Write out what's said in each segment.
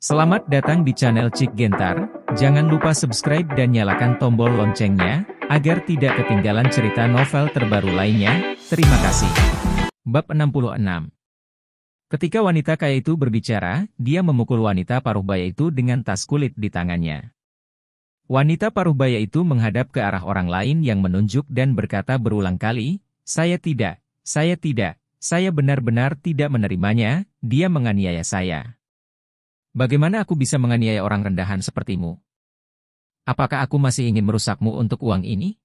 Selamat datang di channel Cik Gentar, jangan lupa subscribe dan nyalakan tombol loncengnya, agar tidak ketinggalan cerita novel terbaru lainnya, terima kasih. Bab 66 Ketika wanita kaya itu berbicara, dia memukul wanita paruh baya itu dengan tas kulit di tangannya. Wanita paruh baya itu menghadap ke arah orang lain yang menunjuk dan berkata berulang kali, saya tidak, saya tidak, saya benar-benar tidak menerimanya, dia menganiaya saya. Bagaimana aku bisa menganiaya orang rendahan sepertimu? Apakah aku masih ingin merusakmu untuk uang ini?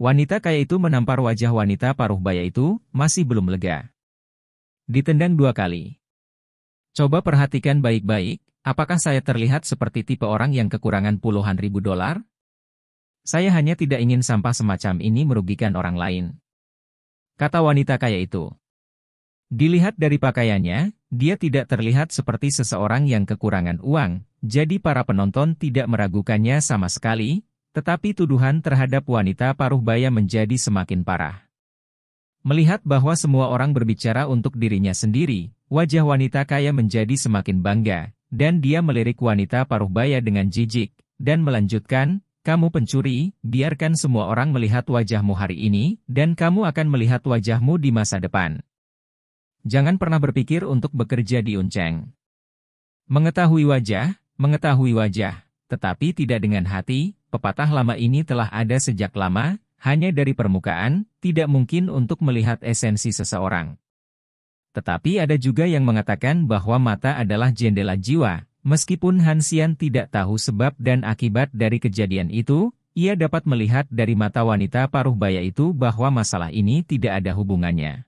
Wanita kaya itu menampar wajah wanita paruh baya itu, masih belum lega. Ditendang dua kali. Coba perhatikan baik-baik, apakah saya terlihat seperti tipe orang yang kekurangan puluhan ribu dolar? Saya hanya tidak ingin sampah semacam ini merugikan orang lain. Kata wanita kaya itu. Dilihat dari pakaiannya, dia tidak terlihat seperti seseorang yang kekurangan uang, jadi para penonton tidak meragukannya sama sekali, tetapi tuduhan terhadap wanita paruh baya menjadi semakin parah. Melihat bahwa semua orang berbicara untuk dirinya sendiri, wajah wanita kaya menjadi semakin bangga, dan dia melirik wanita paruh baya dengan jijik, dan melanjutkan, kamu pencuri, biarkan semua orang melihat wajahmu hari ini, dan kamu akan melihat wajahmu di masa depan. Jangan pernah berpikir untuk bekerja di Unceng. Mengetahui wajah, mengetahui wajah, tetapi tidak dengan hati, pepatah lama ini telah ada sejak lama, hanya dari permukaan, tidak mungkin untuk melihat esensi seseorang. Tetapi ada juga yang mengatakan bahwa mata adalah jendela jiwa, meskipun Hansian tidak tahu sebab dan akibat dari kejadian itu, ia dapat melihat dari mata wanita paruh baya itu bahwa masalah ini tidak ada hubungannya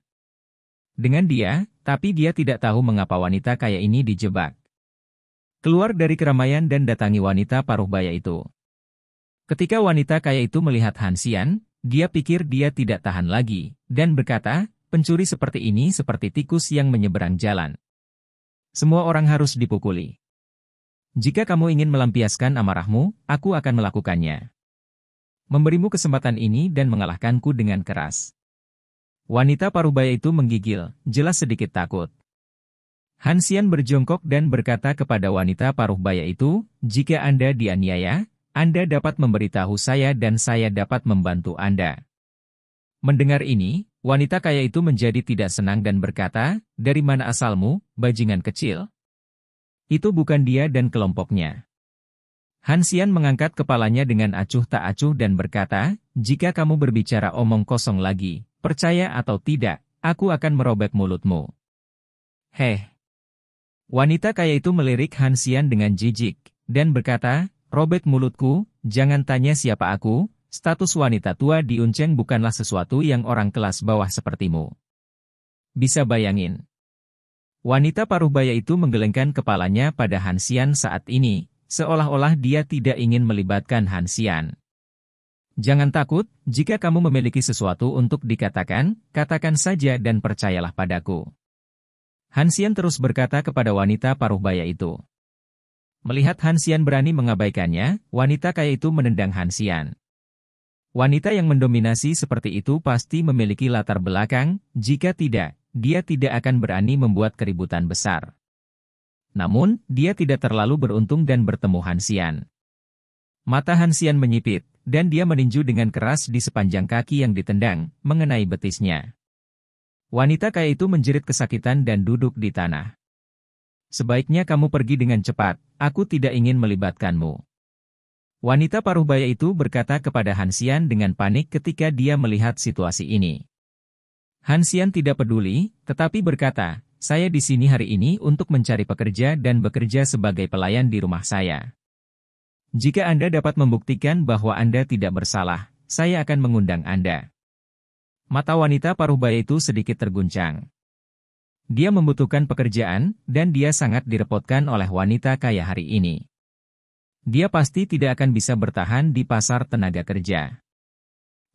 dengan dia, tapi dia tidak tahu mengapa wanita kaya ini dijebak. Keluar dari keramaian dan datangi wanita paruh baya itu. Ketika wanita kaya itu melihat Hansian, dia pikir dia tidak tahan lagi, dan berkata, pencuri seperti ini seperti tikus yang menyeberang jalan. Semua orang harus dipukuli. Jika kamu ingin melampiaskan amarahmu, aku akan melakukannya. Memberimu kesempatan ini dan mengalahkanku dengan keras. Wanita parubaya itu menggigil, jelas sedikit takut. Hansian berjongkok dan berkata kepada wanita parubaya itu, jika Anda dianiaya, Anda dapat memberitahu saya dan saya dapat membantu Anda. Mendengar ini, wanita kaya itu menjadi tidak senang dan berkata, dari mana asalmu, bajingan kecil? Itu bukan dia dan kelompoknya. Hansian mengangkat kepalanya dengan acuh tak acuh dan berkata, jika kamu berbicara omong kosong lagi, Percaya atau tidak, aku akan merobek mulutmu. Heh. Wanita kaya itu melirik Hansian dengan jijik, dan berkata, Robek mulutku, jangan tanya siapa aku, status wanita tua di Unceng bukanlah sesuatu yang orang kelas bawah sepertimu. Bisa bayangin. Wanita paruh baya itu menggelengkan kepalanya pada Hansian saat ini, seolah-olah dia tidak ingin melibatkan Hansian. Jangan takut, jika kamu memiliki sesuatu untuk dikatakan, katakan saja dan percayalah padaku. Hansian terus berkata kepada wanita paruh baya itu. Melihat Hansian berani mengabaikannya, wanita kaya itu menendang Hansian. Wanita yang mendominasi seperti itu pasti memiliki latar belakang, jika tidak, dia tidak akan berani membuat keributan besar. Namun, dia tidak terlalu beruntung dan bertemu Hansian. Mata Hansian menyipit, dan dia meninju dengan keras di sepanjang kaki yang ditendang, mengenai betisnya. Wanita kaya itu menjerit kesakitan dan duduk di tanah. Sebaiknya kamu pergi dengan cepat, aku tidak ingin melibatkanmu. Wanita paruh baya itu berkata kepada Hansian dengan panik ketika dia melihat situasi ini. Hansian tidak peduli, tetapi berkata, saya di sini hari ini untuk mencari pekerja dan bekerja sebagai pelayan di rumah saya. Jika Anda dapat membuktikan bahwa Anda tidak bersalah, saya akan mengundang Anda. Mata wanita paruh baya itu sedikit terguncang. Dia membutuhkan pekerjaan, dan dia sangat direpotkan oleh wanita kaya hari ini. Dia pasti tidak akan bisa bertahan di pasar tenaga kerja.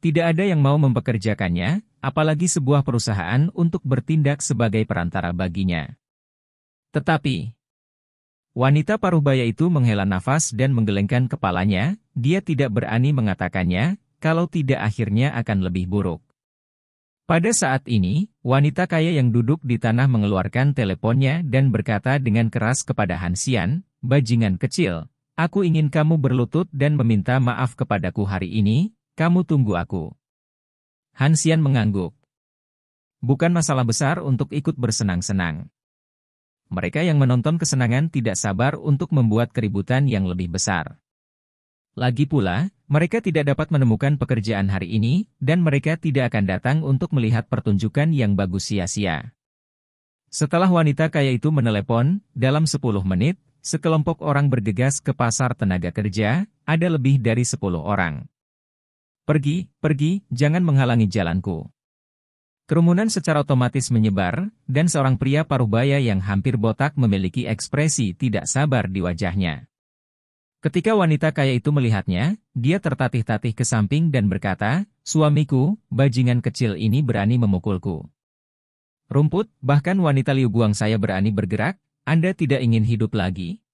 Tidak ada yang mau mempekerjakannya, apalagi sebuah perusahaan untuk bertindak sebagai perantara baginya. Tetapi, Wanita paruh baya itu menghela nafas dan menggelengkan kepalanya, dia tidak berani mengatakannya, kalau tidak akhirnya akan lebih buruk. Pada saat ini, wanita kaya yang duduk di tanah mengeluarkan teleponnya dan berkata dengan keras kepada Hansian, bajingan kecil, aku ingin kamu berlutut dan meminta maaf kepadaku hari ini, kamu tunggu aku. Hansian mengangguk. Bukan masalah besar untuk ikut bersenang-senang. Mereka yang menonton kesenangan tidak sabar untuk membuat keributan yang lebih besar. Lagi pula, mereka tidak dapat menemukan pekerjaan hari ini, dan mereka tidak akan datang untuk melihat pertunjukan yang bagus sia-sia. Setelah wanita kaya itu menelepon, dalam 10 menit, sekelompok orang bergegas ke pasar tenaga kerja, ada lebih dari 10 orang. Pergi, pergi, jangan menghalangi jalanku. Kerumunan secara otomatis menyebar, dan seorang pria parubaya yang hampir botak memiliki ekspresi tidak sabar di wajahnya. Ketika wanita kaya itu melihatnya, dia tertatih-tatih ke samping dan berkata, Suamiku, bajingan kecil ini berani memukulku. Rumput, bahkan wanita Liu Guang saya berani bergerak, Anda tidak ingin hidup lagi?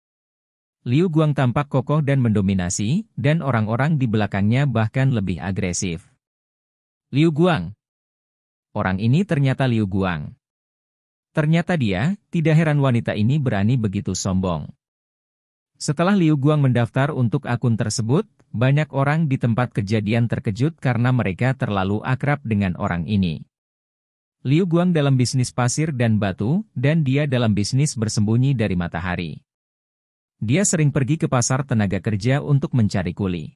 Liu Guang tampak kokoh dan mendominasi, dan orang-orang di belakangnya bahkan lebih agresif. Liu Guang, Orang ini ternyata Liu Guang. Ternyata dia, tidak heran wanita ini berani begitu sombong. Setelah Liu Guang mendaftar untuk akun tersebut, banyak orang di tempat kejadian terkejut karena mereka terlalu akrab dengan orang ini. Liu Guang dalam bisnis pasir dan batu, dan dia dalam bisnis bersembunyi dari matahari. Dia sering pergi ke pasar tenaga kerja untuk mencari kuli.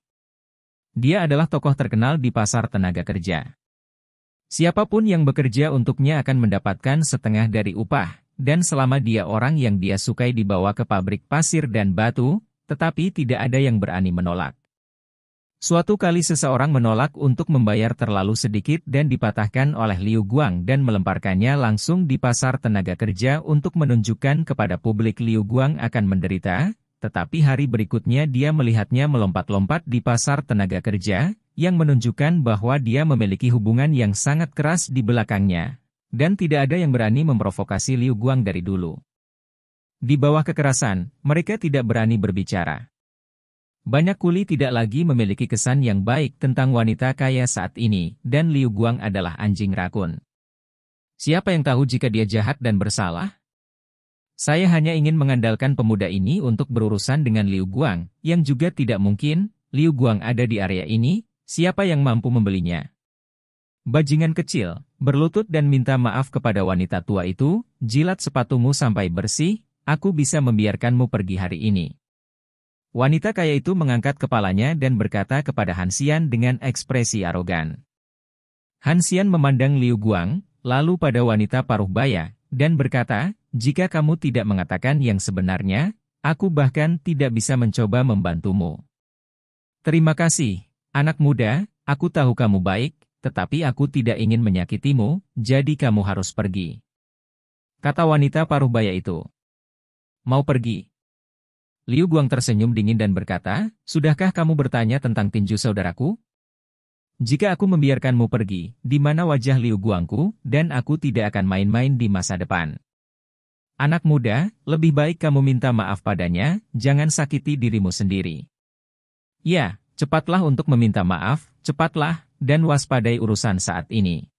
Dia adalah tokoh terkenal di pasar tenaga kerja. Siapapun yang bekerja untuknya akan mendapatkan setengah dari upah, dan selama dia orang yang dia sukai dibawa ke pabrik pasir dan batu, tetapi tidak ada yang berani menolak. Suatu kali seseorang menolak untuk membayar terlalu sedikit dan dipatahkan oleh Liu Guang dan melemparkannya langsung di pasar tenaga kerja untuk menunjukkan kepada publik Liu Guang akan menderita, tetapi hari berikutnya dia melihatnya melompat-lompat di pasar tenaga kerja, yang menunjukkan bahwa dia memiliki hubungan yang sangat keras di belakangnya, dan tidak ada yang berani memprovokasi Liu Guang dari dulu. Di bawah kekerasan, mereka tidak berani berbicara. Banyak kuli tidak lagi memiliki kesan yang baik tentang wanita kaya saat ini, dan Liu Guang adalah anjing rakun. Siapa yang tahu jika dia jahat dan bersalah? Saya hanya ingin mengandalkan pemuda ini untuk berurusan dengan Liu Guang, yang juga tidak mungkin, Liu Guang ada di area ini, Siapa yang mampu membelinya? Bajingan kecil, berlutut dan minta maaf kepada wanita tua itu, jilat sepatumu sampai bersih, aku bisa membiarkanmu pergi hari ini. Wanita kaya itu mengangkat kepalanya dan berkata kepada Hansian dengan ekspresi arogan. Hansian memandang Liu Guang, lalu pada wanita paruh baya, dan berkata, jika kamu tidak mengatakan yang sebenarnya, aku bahkan tidak bisa mencoba membantumu. Terima kasih, Anak muda, aku tahu kamu baik, tetapi aku tidak ingin menyakitimu, jadi kamu harus pergi. Kata wanita paruh baya itu. Mau pergi? Liu Guang tersenyum dingin dan berkata, Sudahkah kamu bertanya tentang tinju saudaraku? Jika aku membiarkanmu pergi, di mana wajah Liu Guangku, dan aku tidak akan main-main di masa depan. Anak muda, lebih baik kamu minta maaf padanya, jangan sakiti dirimu sendiri. Ya, cepatlah untuk meminta maaf, cepatlah, dan waspadai urusan saat ini.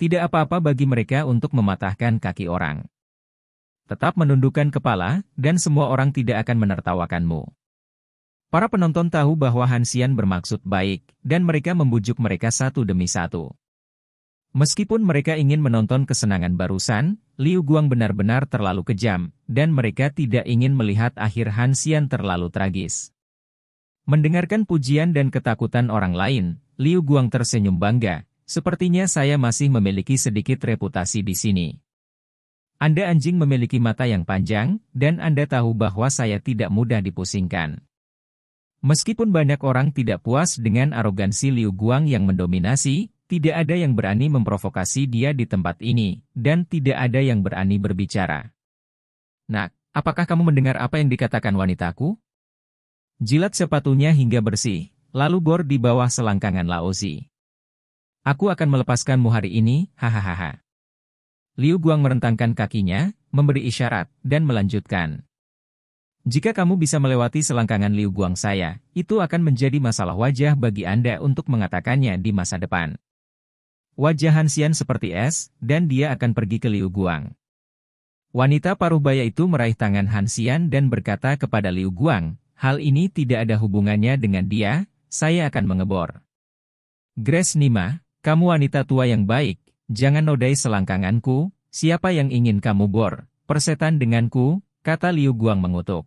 Tidak apa-apa bagi mereka untuk mematahkan kaki orang. Tetap menundukkan kepala, dan semua orang tidak akan menertawakanmu. Para penonton tahu bahwa Hansian bermaksud baik, dan mereka membujuk mereka satu demi satu. Meskipun mereka ingin menonton kesenangan barusan, Liu Guang benar-benar terlalu kejam, dan mereka tidak ingin melihat akhir Hansian terlalu tragis. Mendengarkan pujian dan ketakutan orang lain, Liu Guang tersenyum bangga, sepertinya saya masih memiliki sedikit reputasi di sini. Anda anjing memiliki mata yang panjang, dan Anda tahu bahwa saya tidak mudah dipusingkan. Meskipun banyak orang tidak puas dengan arogansi Liu Guang yang mendominasi, tidak ada yang berani memprovokasi dia di tempat ini, dan tidak ada yang berani berbicara. Nak, apakah kamu mendengar apa yang dikatakan wanitaku? Jilat sepatunya hingga bersih, lalu bor di bawah selangkangan Laozi. Aku akan melepaskanmu hari ini, hahaha. Liu Guang merentangkan kakinya, memberi isyarat, dan melanjutkan. Jika kamu bisa melewati selangkangan Liu Guang saya, itu akan menjadi masalah wajah bagi Anda untuk mengatakannya di masa depan. Wajah Hansian seperti es, dan dia akan pergi ke Liu Guang. Wanita paruh baya itu meraih tangan Hansian dan berkata kepada Liu Guang, Hal ini tidak ada hubungannya dengan dia, saya akan mengebor. Grace Nima, kamu wanita tua yang baik, jangan nodai selangkanganku, siapa yang ingin kamu bor, persetan denganku, kata Liu Guang mengutuk.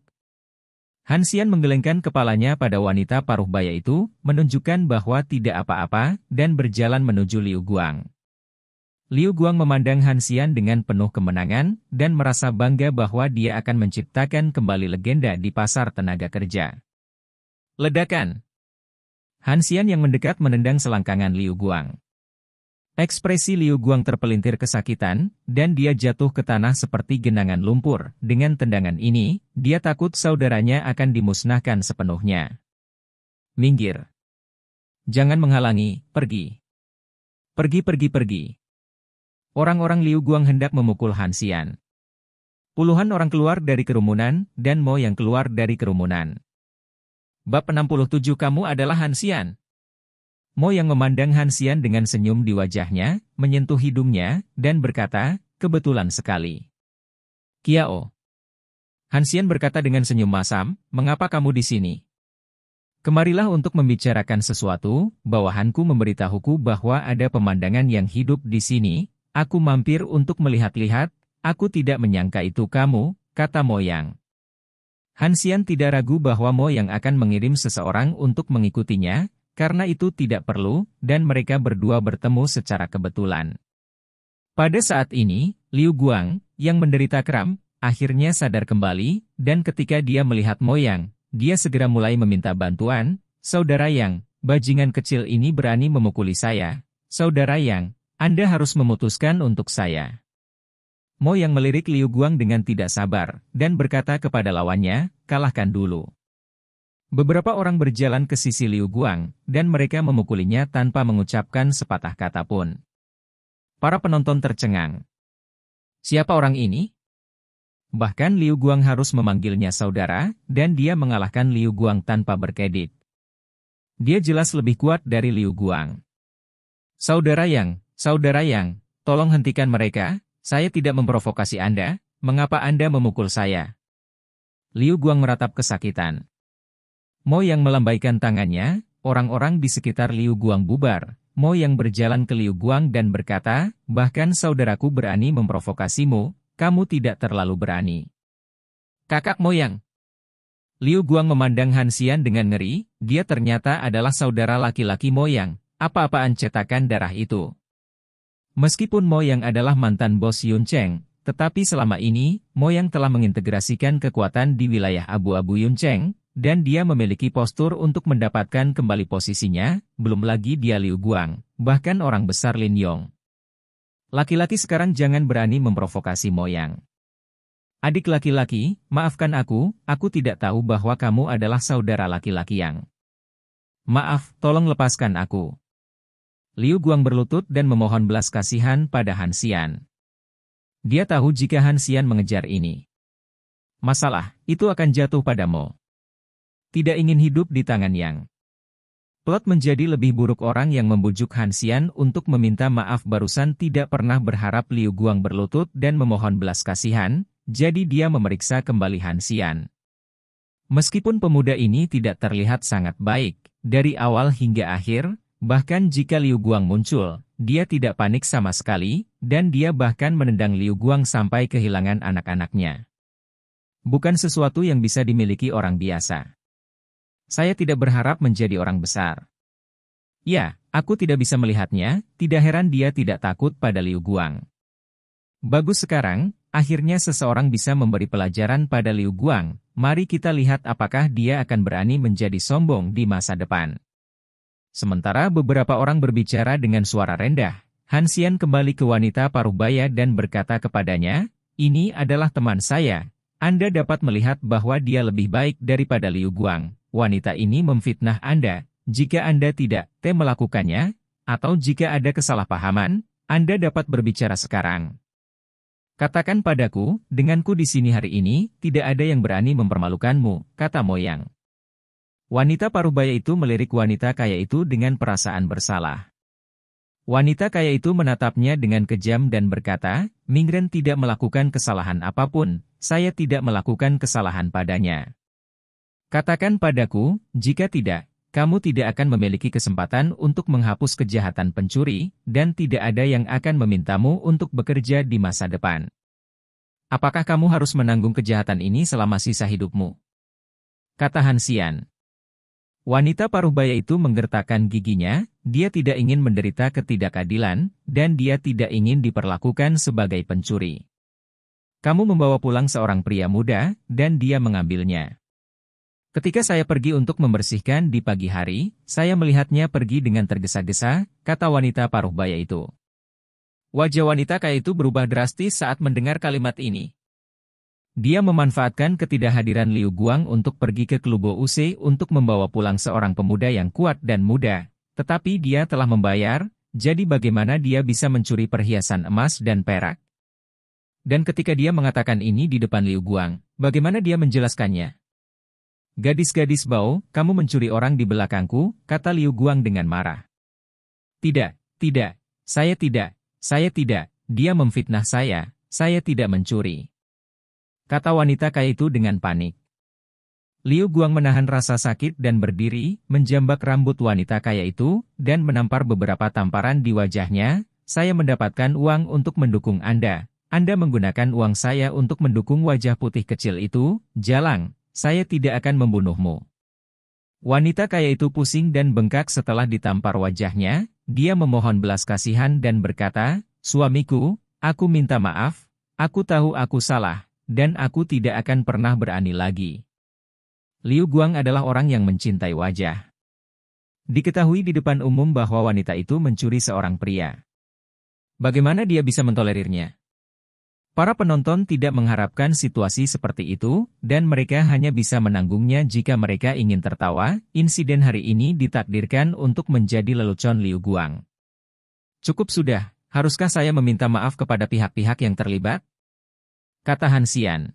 Hansian menggelengkan kepalanya pada wanita paruh baya itu, menunjukkan bahwa tidak apa-apa, dan berjalan menuju Liu Guang. Liu Guang memandang Han Xian dengan penuh kemenangan dan merasa bangga bahwa dia akan menciptakan kembali legenda di pasar tenaga kerja. Ledakan Han Xian yang mendekat menendang selangkangan Liu Guang. Ekspresi Liu Guang terpelintir kesakitan, dan dia jatuh ke tanah seperti genangan lumpur. Dengan tendangan ini, dia takut saudaranya akan dimusnahkan sepenuhnya. Minggir. Jangan menghalangi, pergi. Pergi pergi pergi. Orang-orang Liu Guang hendak memukul Han Xian. Puluhan orang keluar dari kerumunan, dan Mo yang keluar dari kerumunan. Bab 67 Kamu adalah Han Xian. Mo yang memandang Han Xian dengan senyum di wajahnya, menyentuh hidungnya, dan berkata, kebetulan sekali. Kiao. Han Xian berkata dengan senyum masam, mengapa kamu di sini? Kemarilah untuk membicarakan sesuatu, bawahanku memberitahuku bahwa ada pemandangan yang hidup di sini, Aku mampir untuk melihat-lihat, aku tidak menyangka itu kamu, kata Moyang. Hansian tidak ragu bahwa Moyang akan mengirim seseorang untuk mengikutinya, karena itu tidak perlu, dan mereka berdua bertemu secara kebetulan. Pada saat ini, Liu Guang, yang menderita kram, akhirnya sadar kembali, dan ketika dia melihat Moyang, dia segera mulai meminta bantuan, Saudara Yang, bajingan kecil ini berani memukuli saya. Saudara Yang, anda harus memutuskan untuk saya. Mo yang melirik Liu Guang dengan tidak sabar, dan berkata kepada lawannya, kalahkan dulu. Beberapa orang berjalan ke sisi Liu Guang, dan mereka memukulinya tanpa mengucapkan sepatah kata pun. Para penonton tercengang. Siapa orang ini? Bahkan Liu Guang harus memanggilnya saudara, dan dia mengalahkan Liu Guang tanpa berkedip. Dia jelas lebih kuat dari Liu Guang. Saudara yang, Saudara Yang, tolong hentikan mereka, saya tidak memprovokasi Anda, mengapa Anda memukul saya? Liu Guang meratap kesakitan. Mo Yang melambaikan tangannya, orang-orang di sekitar Liu Guang bubar. Mo Yang berjalan ke Liu Guang dan berkata, bahkan saudaraku berani memprovokasimu, kamu tidak terlalu berani. Kakak Mo Yang. Liu Guang memandang Han Xian dengan ngeri, dia ternyata adalah saudara laki-laki Mo Yang, apa-apaan cetakan darah itu. Meskipun Moyang adalah mantan bos Yun Cheng, tetapi selama ini, Moyang telah mengintegrasikan kekuatan di wilayah abu-abu Yun Cheng, dan dia memiliki postur untuk mendapatkan kembali posisinya, belum lagi dia Liu Guang, bahkan orang besar Lin Yong. Laki-laki sekarang jangan berani memprovokasi Moyang. Adik laki-laki, maafkan aku, aku tidak tahu bahwa kamu adalah saudara laki-laki yang... Maaf, tolong lepaskan aku. Liu Guang berlutut dan memohon belas kasihan pada Han Xian. Dia tahu jika Han Xian mengejar ini. Masalah, itu akan jatuh padamu. Tidak ingin hidup di tangan Yang. Plot menjadi lebih buruk orang yang membujuk Han Xian untuk meminta maaf barusan tidak pernah berharap Liu Guang berlutut dan memohon belas kasihan, jadi dia memeriksa kembali Han Xian. Meskipun pemuda ini tidak terlihat sangat baik, dari awal hingga akhir, Bahkan jika Liu Guang muncul, dia tidak panik sama sekali, dan dia bahkan menendang Liu Guang sampai kehilangan anak-anaknya. Bukan sesuatu yang bisa dimiliki orang biasa. Saya tidak berharap menjadi orang besar. Ya, aku tidak bisa melihatnya, tidak heran dia tidak takut pada Liu Guang. Bagus sekarang, akhirnya seseorang bisa memberi pelajaran pada Liu Guang, mari kita lihat apakah dia akan berani menjadi sombong di masa depan. Sementara beberapa orang berbicara dengan suara rendah, Hansian kembali ke wanita Parubaya dan berkata kepadanya, ini adalah teman saya. Anda dapat melihat bahwa dia lebih baik daripada Liu Guang. Wanita ini memfitnah Anda. Jika Anda tidak T melakukannya, atau jika ada kesalahpahaman, Anda dapat berbicara sekarang. Katakan padaku, denganku di sini hari ini, tidak ada yang berani mempermalukanmu, kata Moyang. Wanita paruh baya itu melirik wanita kaya itu dengan perasaan bersalah. Wanita kaya itu menatapnya dengan kejam dan berkata, Mingren tidak melakukan kesalahan apapun, saya tidak melakukan kesalahan padanya. Katakan padaku, jika tidak, kamu tidak akan memiliki kesempatan untuk menghapus kejahatan pencuri, dan tidak ada yang akan memintamu untuk bekerja di masa depan. Apakah kamu harus menanggung kejahatan ini selama sisa hidupmu? Kata Hansian. Wanita paruh baya itu menggertakkan giginya, dia tidak ingin menderita ketidakadilan, dan dia tidak ingin diperlakukan sebagai pencuri. Kamu membawa pulang seorang pria muda, dan dia mengambilnya. Ketika saya pergi untuk membersihkan di pagi hari, saya melihatnya pergi dengan tergesa-gesa, kata wanita paruh baya itu. Wajah wanita kaya itu berubah drastis saat mendengar kalimat ini. Dia memanfaatkan ketidakhadiran Liu Guang untuk pergi ke Klubo UC untuk membawa pulang seorang pemuda yang kuat dan muda. Tetapi dia telah membayar, jadi bagaimana dia bisa mencuri perhiasan emas dan perak? Dan ketika dia mengatakan ini di depan Liu Guang, bagaimana dia menjelaskannya? Gadis-gadis Bao, kamu mencuri orang di belakangku, kata Liu Guang dengan marah. Tidak, tidak, saya tidak, saya tidak, dia memfitnah saya, saya tidak mencuri kata wanita kaya itu dengan panik. Liu Guang menahan rasa sakit dan berdiri, menjambak rambut wanita kaya itu, dan menampar beberapa tamparan di wajahnya, saya mendapatkan uang untuk mendukung Anda. Anda menggunakan uang saya untuk mendukung wajah putih kecil itu, jalang, saya tidak akan membunuhmu. Wanita kaya itu pusing dan bengkak setelah ditampar wajahnya, dia memohon belas kasihan dan berkata, Suamiku, aku minta maaf, aku tahu aku salah, dan aku tidak akan pernah berani lagi. Liu Guang adalah orang yang mencintai wajah. Diketahui di depan umum bahwa wanita itu mencuri seorang pria. Bagaimana dia bisa mentolerirnya? Para penonton tidak mengharapkan situasi seperti itu, dan mereka hanya bisa menanggungnya jika mereka ingin tertawa. Insiden hari ini ditakdirkan untuk menjadi lelucon Liu Guang. Cukup sudah, haruskah saya meminta maaf kepada pihak-pihak yang terlibat? kata Hansian.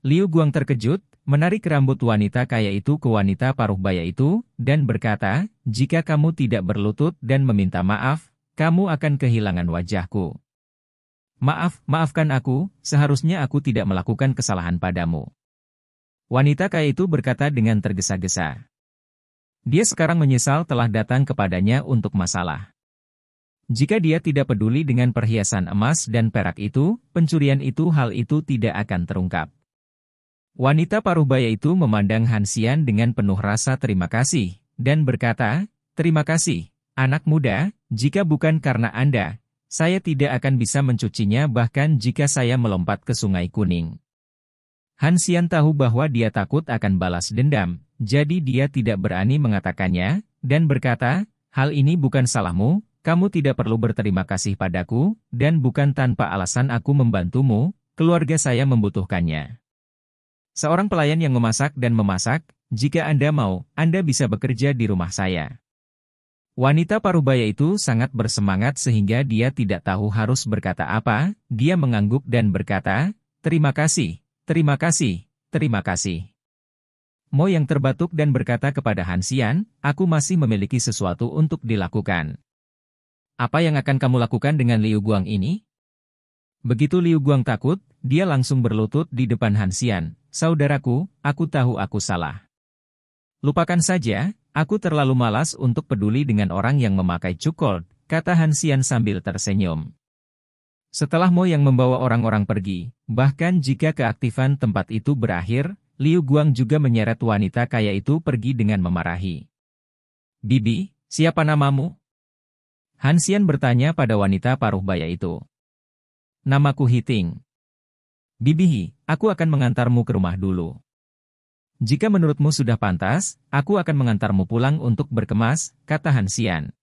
Liu Guang terkejut, menarik rambut wanita kaya itu ke wanita paruh baya itu, dan berkata, jika kamu tidak berlutut dan meminta maaf, kamu akan kehilangan wajahku. Maaf, maafkan aku, seharusnya aku tidak melakukan kesalahan padamu. Wanita kaya itu berkata dengan tergesa-gesa. Dia sekarang menyesal telah datang kepadanya untuk masalah. Jika dia tidak peduli dengan perhiasan emas dan perak itu, pencurian itu hal itu tidak akan terungkap. Wanita paruh baya itu memandang Hansian dengan penuh rasa terima kasih, dan berkata, Terima kasih, anak muda, jika bukan karena Anda, saya tidak akan bisa mencucinya bahkan jika saya melompat ke sungai kuning. Hansian tahu bahwa dia takut akan balas dendam, jadi dia tidak berani mengatakannya, dan berkata, Hal ini bukan salahmu, kamu tidak perlu berterima kasih padaku, dan bukan tanpa alasan aku membantumu, keluarga saya membutuhkannya. Seorang pelayan yang memasak dan memasak, jika Anda mau, Anda bisa bekerja di rumah saya. Wanita parubaya itu sangat bersemangat sehingga dia tidak tahu harus berkata apa, dia mengangguk dan berkata, terima kasih, terima kasih, terima kasih. Mo yang terbatuk dan berkata kepada Hansian, aku masih memiliki sesuatu untuk dilakukan. Apa yang akan kamu lakukan dengan Liu Guang ini? Begitu Liu Guang takut, dia langsung berlutut di depan Hansian. Saudaraku, aku tahu aku salah. Lupakan saja, aku terlalu malas untuk peduli dengan orang yang memakai cukol, kata Hansian sambil tersenyum. Setelah Mo yang membawa orang-orang pergi, bahkan jika keaktifan tempat itu berakhir, Liu Guang juga menyeret wanita kaya itu pergi dengan memarahi. Bibi, siapa namamu? Hansian bertanya pada wanita paruh baya itu. Namaku Hiting. Bibihi, aku akan mengantarmu ke rumah dulu. Jika menurutmu sudah pantas, aku akan mengantarmu pulang untuk berkemas, kata Hansian.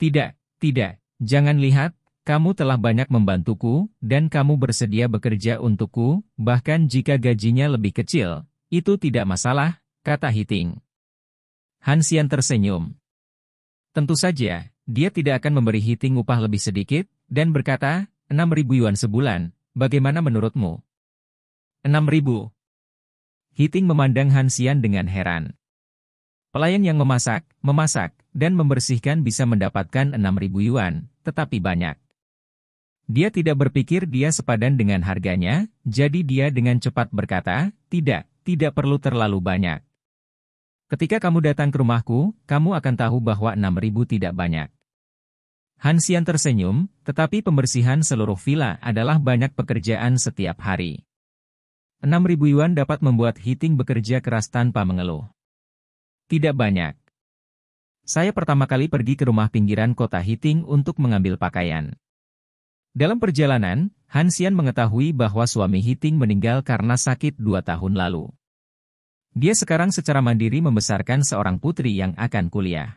Tidak, tidak, jangan lihat, kamu telah banyak membantuku, dan kamu bersedia bekerja untukku, bahkan jika gajinya lebih kecil, itu tidak masalah, kata Hiting. Hansian tersenyum. Tentu saja, dia tidak akan memberi Hiting upah lebih sedikit, dan berkata, 6.000 yuan sebulan, bagaimana menurutmu? 6.000. Hiting memandang Hansian dengan heran. Pelayan yang memasak, memasak, dan membersihkan bisa mendapatkan 6.000 yuan, tetapi banyak. Dia tidak berpikir dia sepadan dengan harganya, jadi dia dengan cepat berkata, tidak, tidak perlu terlalu banyak. Ketika kamu datang ke rumahku, kamu akan tahu bahwa 6.000 tidak banyak. Hansian tersenyum, tetapi pembersihan seluruh villa adalah banyak pekerjaan setiap hari. 6.000 yuan dapat membuat Hiting bekerja keras tanpa mengeluh. Tidak banyak. Saya pertama kali pergi ke rumah pinggiran kota Hiting untuk mengambil pakaian. Dalam perjalanan, Hansian mengetahui bahwa suami Hiting meninggal karena sakit dua tahun lalu. Dia sekarang secara mandiri membesarkan seorang putri yang akan kuliah.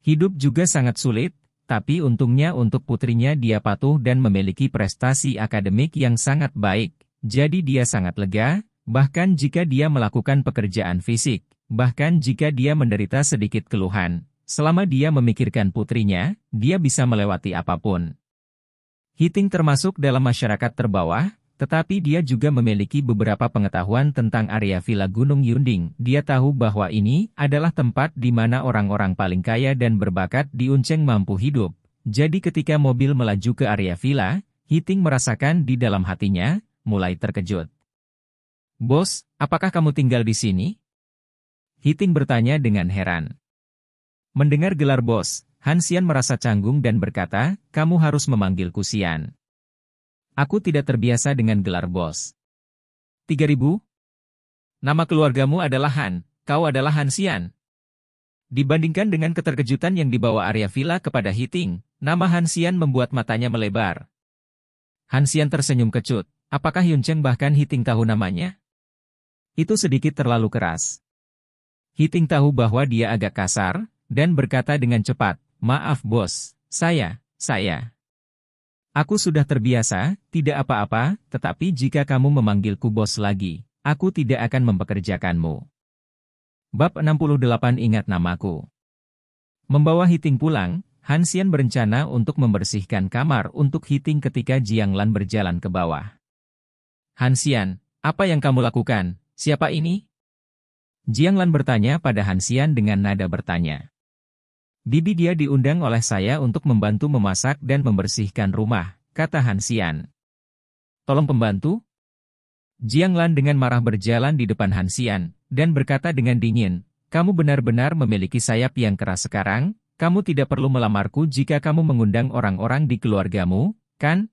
Hidup juga sangat sulit, tapi untungnya untuk putrinya dia patuh dan memiliki prestasi akademik yang sangat baik. Jadi dia sangat lega, bahkan jika dia melakukan pekerjaan fisik, bahkan jika dia menderita sedikit keluhan. Selama dia memikirkan putrinya, dia bisa melewati apapun. Hitting termasuk dalam masyarakat terbawah, tetapi dia juga memiliki beberapa pengetahuan tentang area Villa Gunung Yunding. Dia tahu bahwa ini adalah tempat di mana orang-orang paling kaya dan berbakat di Unceng mampu hidup. Jadi ketika mobil melaju ke area villa, Hiting merasakan di dalam hatinya, mulai terkejut. Bos, apakah kamu tinggal di sini? Hiting bertanya dengan heran. Mendengar gelar bos, Hansian merasa canggung dan berkata, kamu harus memanggilku Sian. Aku tidak terbiasa dengan gelar bos. 3000? Nama keluargamu adalah Han, kau adalah Han Xian. Dibandingkan dengan keterkejutan yang dibawa Arya Villa kepada Hiting, nama Han Xian membuat matanya melebar. Han Xian tersenyum kecut, apakah Yun Cheng bahkan Hiting tahu namanya? Itu sedikit terlalu keras. Hiting tahu bahwa dia agak kasar, dan berkata dengan cepat, maaf bos, saya, saya. Aku sudah terbiasa, tidak apa-apa, tetapi jika kamu memanggilku bos lagi, aku tidak akan mempekerjakanmu. Bab 68 Ingat namaku. Membawa Hiting pulang, Hansian berencana untuk membersihkan kamar untuk Hiting ketika Jiang Lan berjalan ke bawah. Hansian, apa yang kamu lakukan? Siapa ini? Jiang Lan bertanya pada Hansian dengan nada bertanya. Bibi dia diundang oleh saya untuk membantu memasak dan membersihkan rumah, kata Hansian. Tolong pembantu? Jiang Lan dengan marah berjalan di depan Hansian, dan berkata dengan dingin, kamu benar-benar memiliki sayap yang keras sekarang, kamu tidak perlu melamarku jika kamu mengundang orang-orang di keluargamu, kan?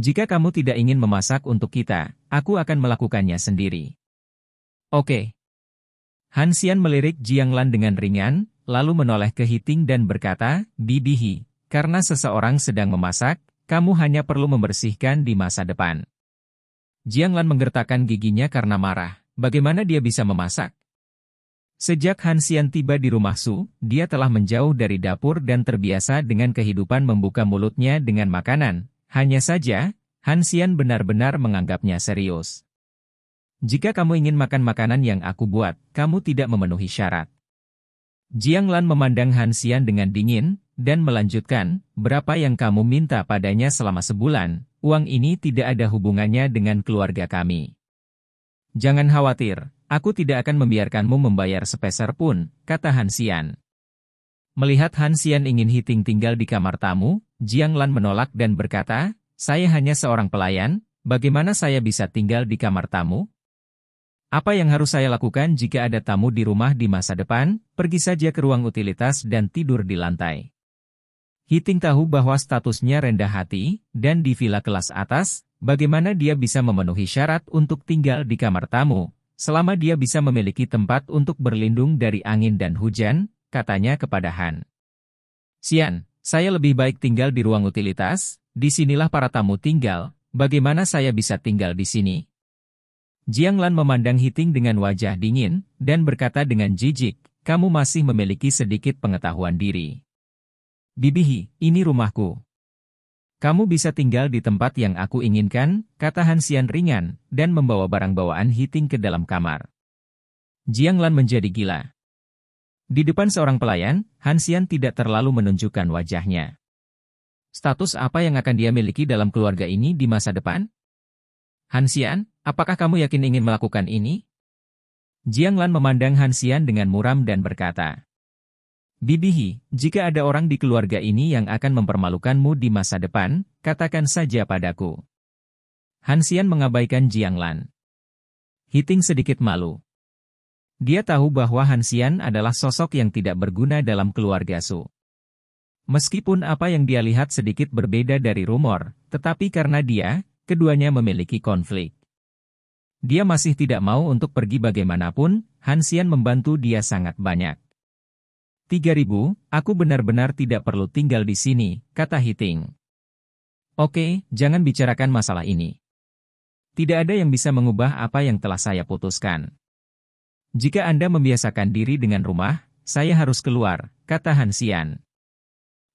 Jika kamu tidak ingin memasak untuk kita, aku akan melakukannya sendiri. Oke. Okay. Han melirik Jiang Lan dengan ringan, lalu menoleh ke Hiting dan berkata, Bibihi, karena seseorang sedang memasak, kamu hanya perlu membersihkan di masa depan. Jiang Lan menggertakkan giginya karena marah. Bagaimana dia bisa memasak? Sejak Han Xian tiba di rumah Su, dia telah menjauh dari dapur dan terbiasa dengan kehidupan membuka mulutnya dengan makanan. Hanya saja, Han Xian benar-benar menganggapnya serius. Jika kamu ingin makan makanan yang aku buat, kamu tidak memenuhi syarat. Jiang Lan memandang Han Xian dengan dingin, dan melanjutkan, berapa yang kamu minta padanya selama sebulan, uang ini tidak ada hubungannya dengan keluarga kami. Jangan khawatir, aku tidak akan membiarkanmu membayar sepeser pun, kata Han Xian. Melihat Han Xian ingin Hiting tinggal di kamar tamu, Jiang Lan menolak dan berkata, saya hanya seorang pelayan, bagaimana saya bisa tinggal di kamar tamu? Apa yang harus saya lakukan jika ada tamu di rumah di masa depan? Pergi saja ke ruang utilitas dan tidur di lantai. Hiting tahu bahwa statusnya rendah hati, dan di villa kelas atas, bagaimana dia bisa memenuhi syarat untuk tinggal di kamar tamu, selama dia bisa memiliki tempat untuk berlindung dari angin dan hujan, katanya kepada Han. Sian, saya lebih baik tinggal di ruang utilitas, disinilah para tamu tinggal, bagaimana saya bisa tinggal di sini? Jiang Lan memandang Hiting dengan wajah dingin, dan berkata dengan jijik, kamu masih memiliki sedikit pengetahuan diri. Bibihi, ini rumahku. Kamu bisa tinggal di tempat yang aku inginkan, kata Hansian ringan, dan membawa barang bawaan Hiting ke dalam kamar. Jiang Lan menjadi gila. Di depan seorang pelayan, Hansian tidak terlalu menunjukkan wajahnya status apa yang akan dia miliki dalam keluarga ini di masa depan? Hansian, apakah kamu yakin ingin melakukan ini? Jiang Lan memandang Hansian dengan muram dan berkata, Bibihi, jika ada orang di keluarga ini yang akan mempermalukanmu di masa depan, katakan saja padaku. Hansian mengabaikan Jiang Lan. Hiting sedikit malu. Dia tahu bahwa Hansian adalah sosok yang tidak berguna dalam keluarga Su. Meskipun apa yang dia lihat sedikit berbeda dari rumor, tetapi karena dia, keduanya memiliki konflik. Dia masih tidak mau untuk pergi bagaimanapun, Hansian membantu dia sangat banyak. 3000, aku benar-benar tidak perlu tinggal di sini, kata Hiting. Oke, jangan bicarakan masalah ini. Tidak ada yang bisa mengubah apa yang telah saya putuskan. Jika Anda membiasakan diri dengan rumah, saya harus keluar, kata Hansian.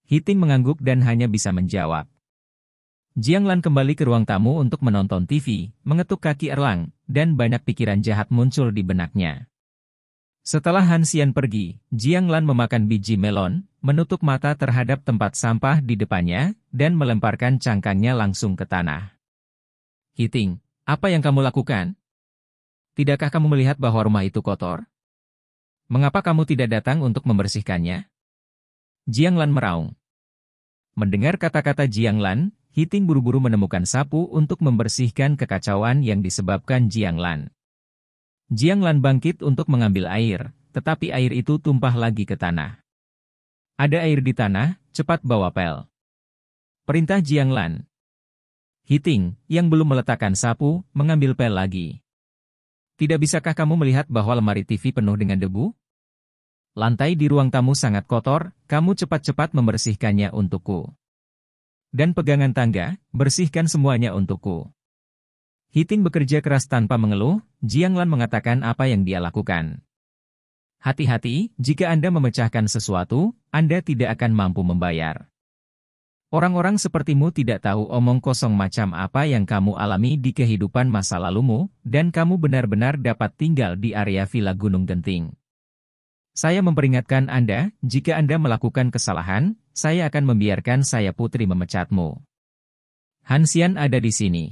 Hiting mengangguk dan hanya bisa menjawab. Jiang Lan kembali ke ruang tamu untuk menonton TV, mengetuk kaki Erlang, dan banyak pikiran jahat muncul di benaknya. Setelah Han Xian pergi, Jiang Lan memakan biji melon, menutup mata terhadap tempat sampah di depannya, dan melemparkan cangkangnya langsung ke tanah. Hiting, apa yang kamu lakukan? Tidakkah kamu melihat bahwa rumah itu kotor? Mengapa kamu tidak datang untuk membersihkannya? Jiang Lan meraung. Mendengar kata-kata Jiang Lan, Hiting buru-buru menemukan sapu untuk membersihkan kekacauan yang disebabkan Jiang Lan. Jiang Lan bangkit untuk mengambil air, tetapi air itu tumpah lagi ke tanah. Ada air di tanah, cepat bawa pel. Perintah Jiang Lan. Hiting, yang belum meletakkan sapu, mengambil pel lagi. Tidak bisakah kamu melihat bahwa lemari TV penuh dengan debu? Lantai di ruang tamu sangat kotor, kamu cepat-cepat membersihkannya untukku dan pegangan tangga, bersihkan semuanya untukku. Hiting bekerja keras tanpa mengeluh, Jiang Lan mengatakan apa yang dia lakukan. Hati-hati, jika Anda memecahkan sesuatu, Anda tidak akan mampu membayar. Orang-orang sepertimu tidak tahu omong kosong macam apa yang kamu alami di kehidupan masa lalumu, dan kamu benar-benar dapat tinggal di area Villa Gunung Genting. Saya memperingatkan Anda, jika Anda melakukan kesalahan, saya akan membiarkan saya putri memecatmu. Hansian ada di sini.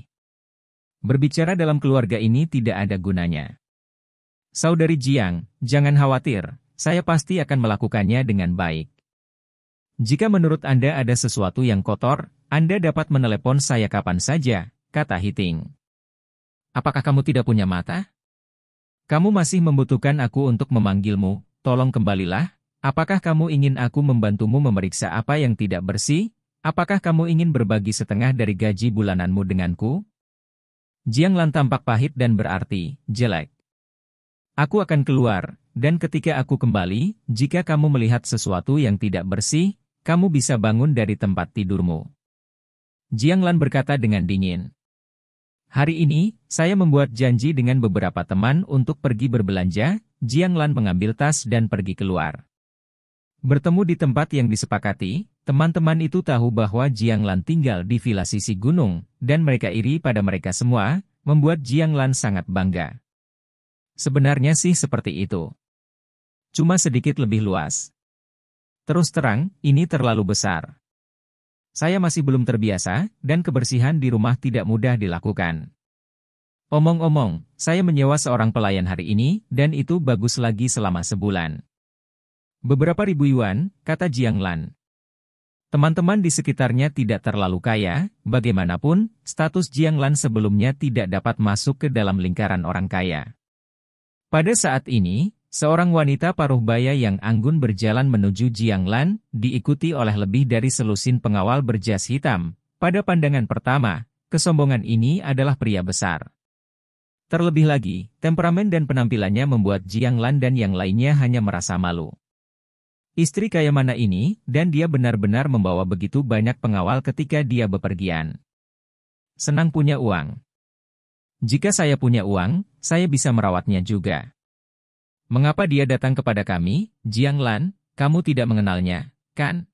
Berbicara dalam keluarga ini tidak ada gunanya. Saudari Jiang, jangan khawatir, saya pasti akan melakukannya dengan baik. Jika menurut Anda ada sesuatu yang kotor, Anda dapat menelepon saya kapan saja, kata Hiting. Apakah kamu tidak punya mata? Kamu masih membutuhkan aku untuk memanggilmu, Tolong kembalilah, apakah kamu ingin aku membantumu memeriksa apa yang tidak bersih? Apakah kamu ingin berbagi setengah dari gaji bulananmu denganku? Jiang Lan tampak pahit dan berarti, jelek. Aku akan keluar, dan ketika aku kembali, jika kamu melihat sesuatu yang tidak bersih, kamu bisa bangun dari tempat tidurmu. Jiang Lan berkata dengan dingin. Hari ini, saya membuat janji dengan beberapa teman untuk pergi berbelanja, Jiang Lan mengambil tas dan pergi keluar. Bertemu di tempat yang disepakati, teman-teman itu tahu bahwa Jiang Lan tinggal di villa sisi gunung, dan mereka iri pada mereka semua, membuat Jiang Lan sangat bangga. Sebenarnya sih seperti itu. Cuma sedikit lebih luas. Terus terang, ini terlalu besar. Saya masih belum terbiasa, dan kebersihan di rumah tidak mudah dilakukan. Omong-omong, saya menyewa seorang pelayan hari ini, dan itu bagus lagi selama sebulan. Beberapa ribu yuan, kata Jiang Lan. Teman-teman di sekitarnya tidak terlalu kaya, bagaimanapun, status Jiang Lan sebelumnya tidak dapat masuk ke dalam lingkaran orang kaya. Pada saat ini, seorang wanita paruh baya yang anggun berjalan menuju Jiang Lan, diikuti oleh lebih dari selusin pengawal berjas hitam. Pada pandangan pertama, kesombongan ini adalah pria besar. Terlebih lagi, temperamen dan penampilannya membuat Jiang Lan dan yang lainnya hanya merasa malu. Istri kaya mana ini, dan dia benar-benar membawa begitu banyak pengawal ketika dia bepergian. Senang punya uang. Jika saya punya uang, saya bisa merawatnya juga. Mengapa dia datang kepada kami, Jiang Lan, kamu tidak mengenalnya, kan?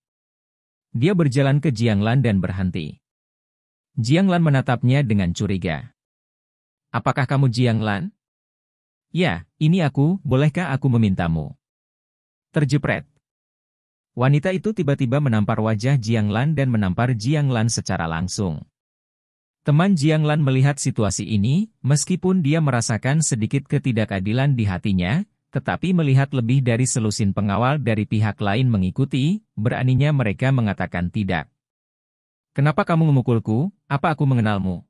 Dia berjalan ke Jiang Lan dan berhenti. Jiang Lan menatapnya dengan curiga. Apakah kamu Jiang Lan? Ya, ini aku, bolehkah aku memintamu? Terjepret. Wanita itu tiba-tiba menampar wajah Jiang Lan dan menampar Jiang Lan secara langsung. Teman Jiang Lan melihat situasi ini, meskipun dia merasakan sedikit ketidakadilan di hatinya, tetapi melihat lebih dari selusin pengawal dari pihak lain mengikuti, beraninya mereka mengatakan tidak. Kenapa kamu memukulku? Apa aku mengenalmu?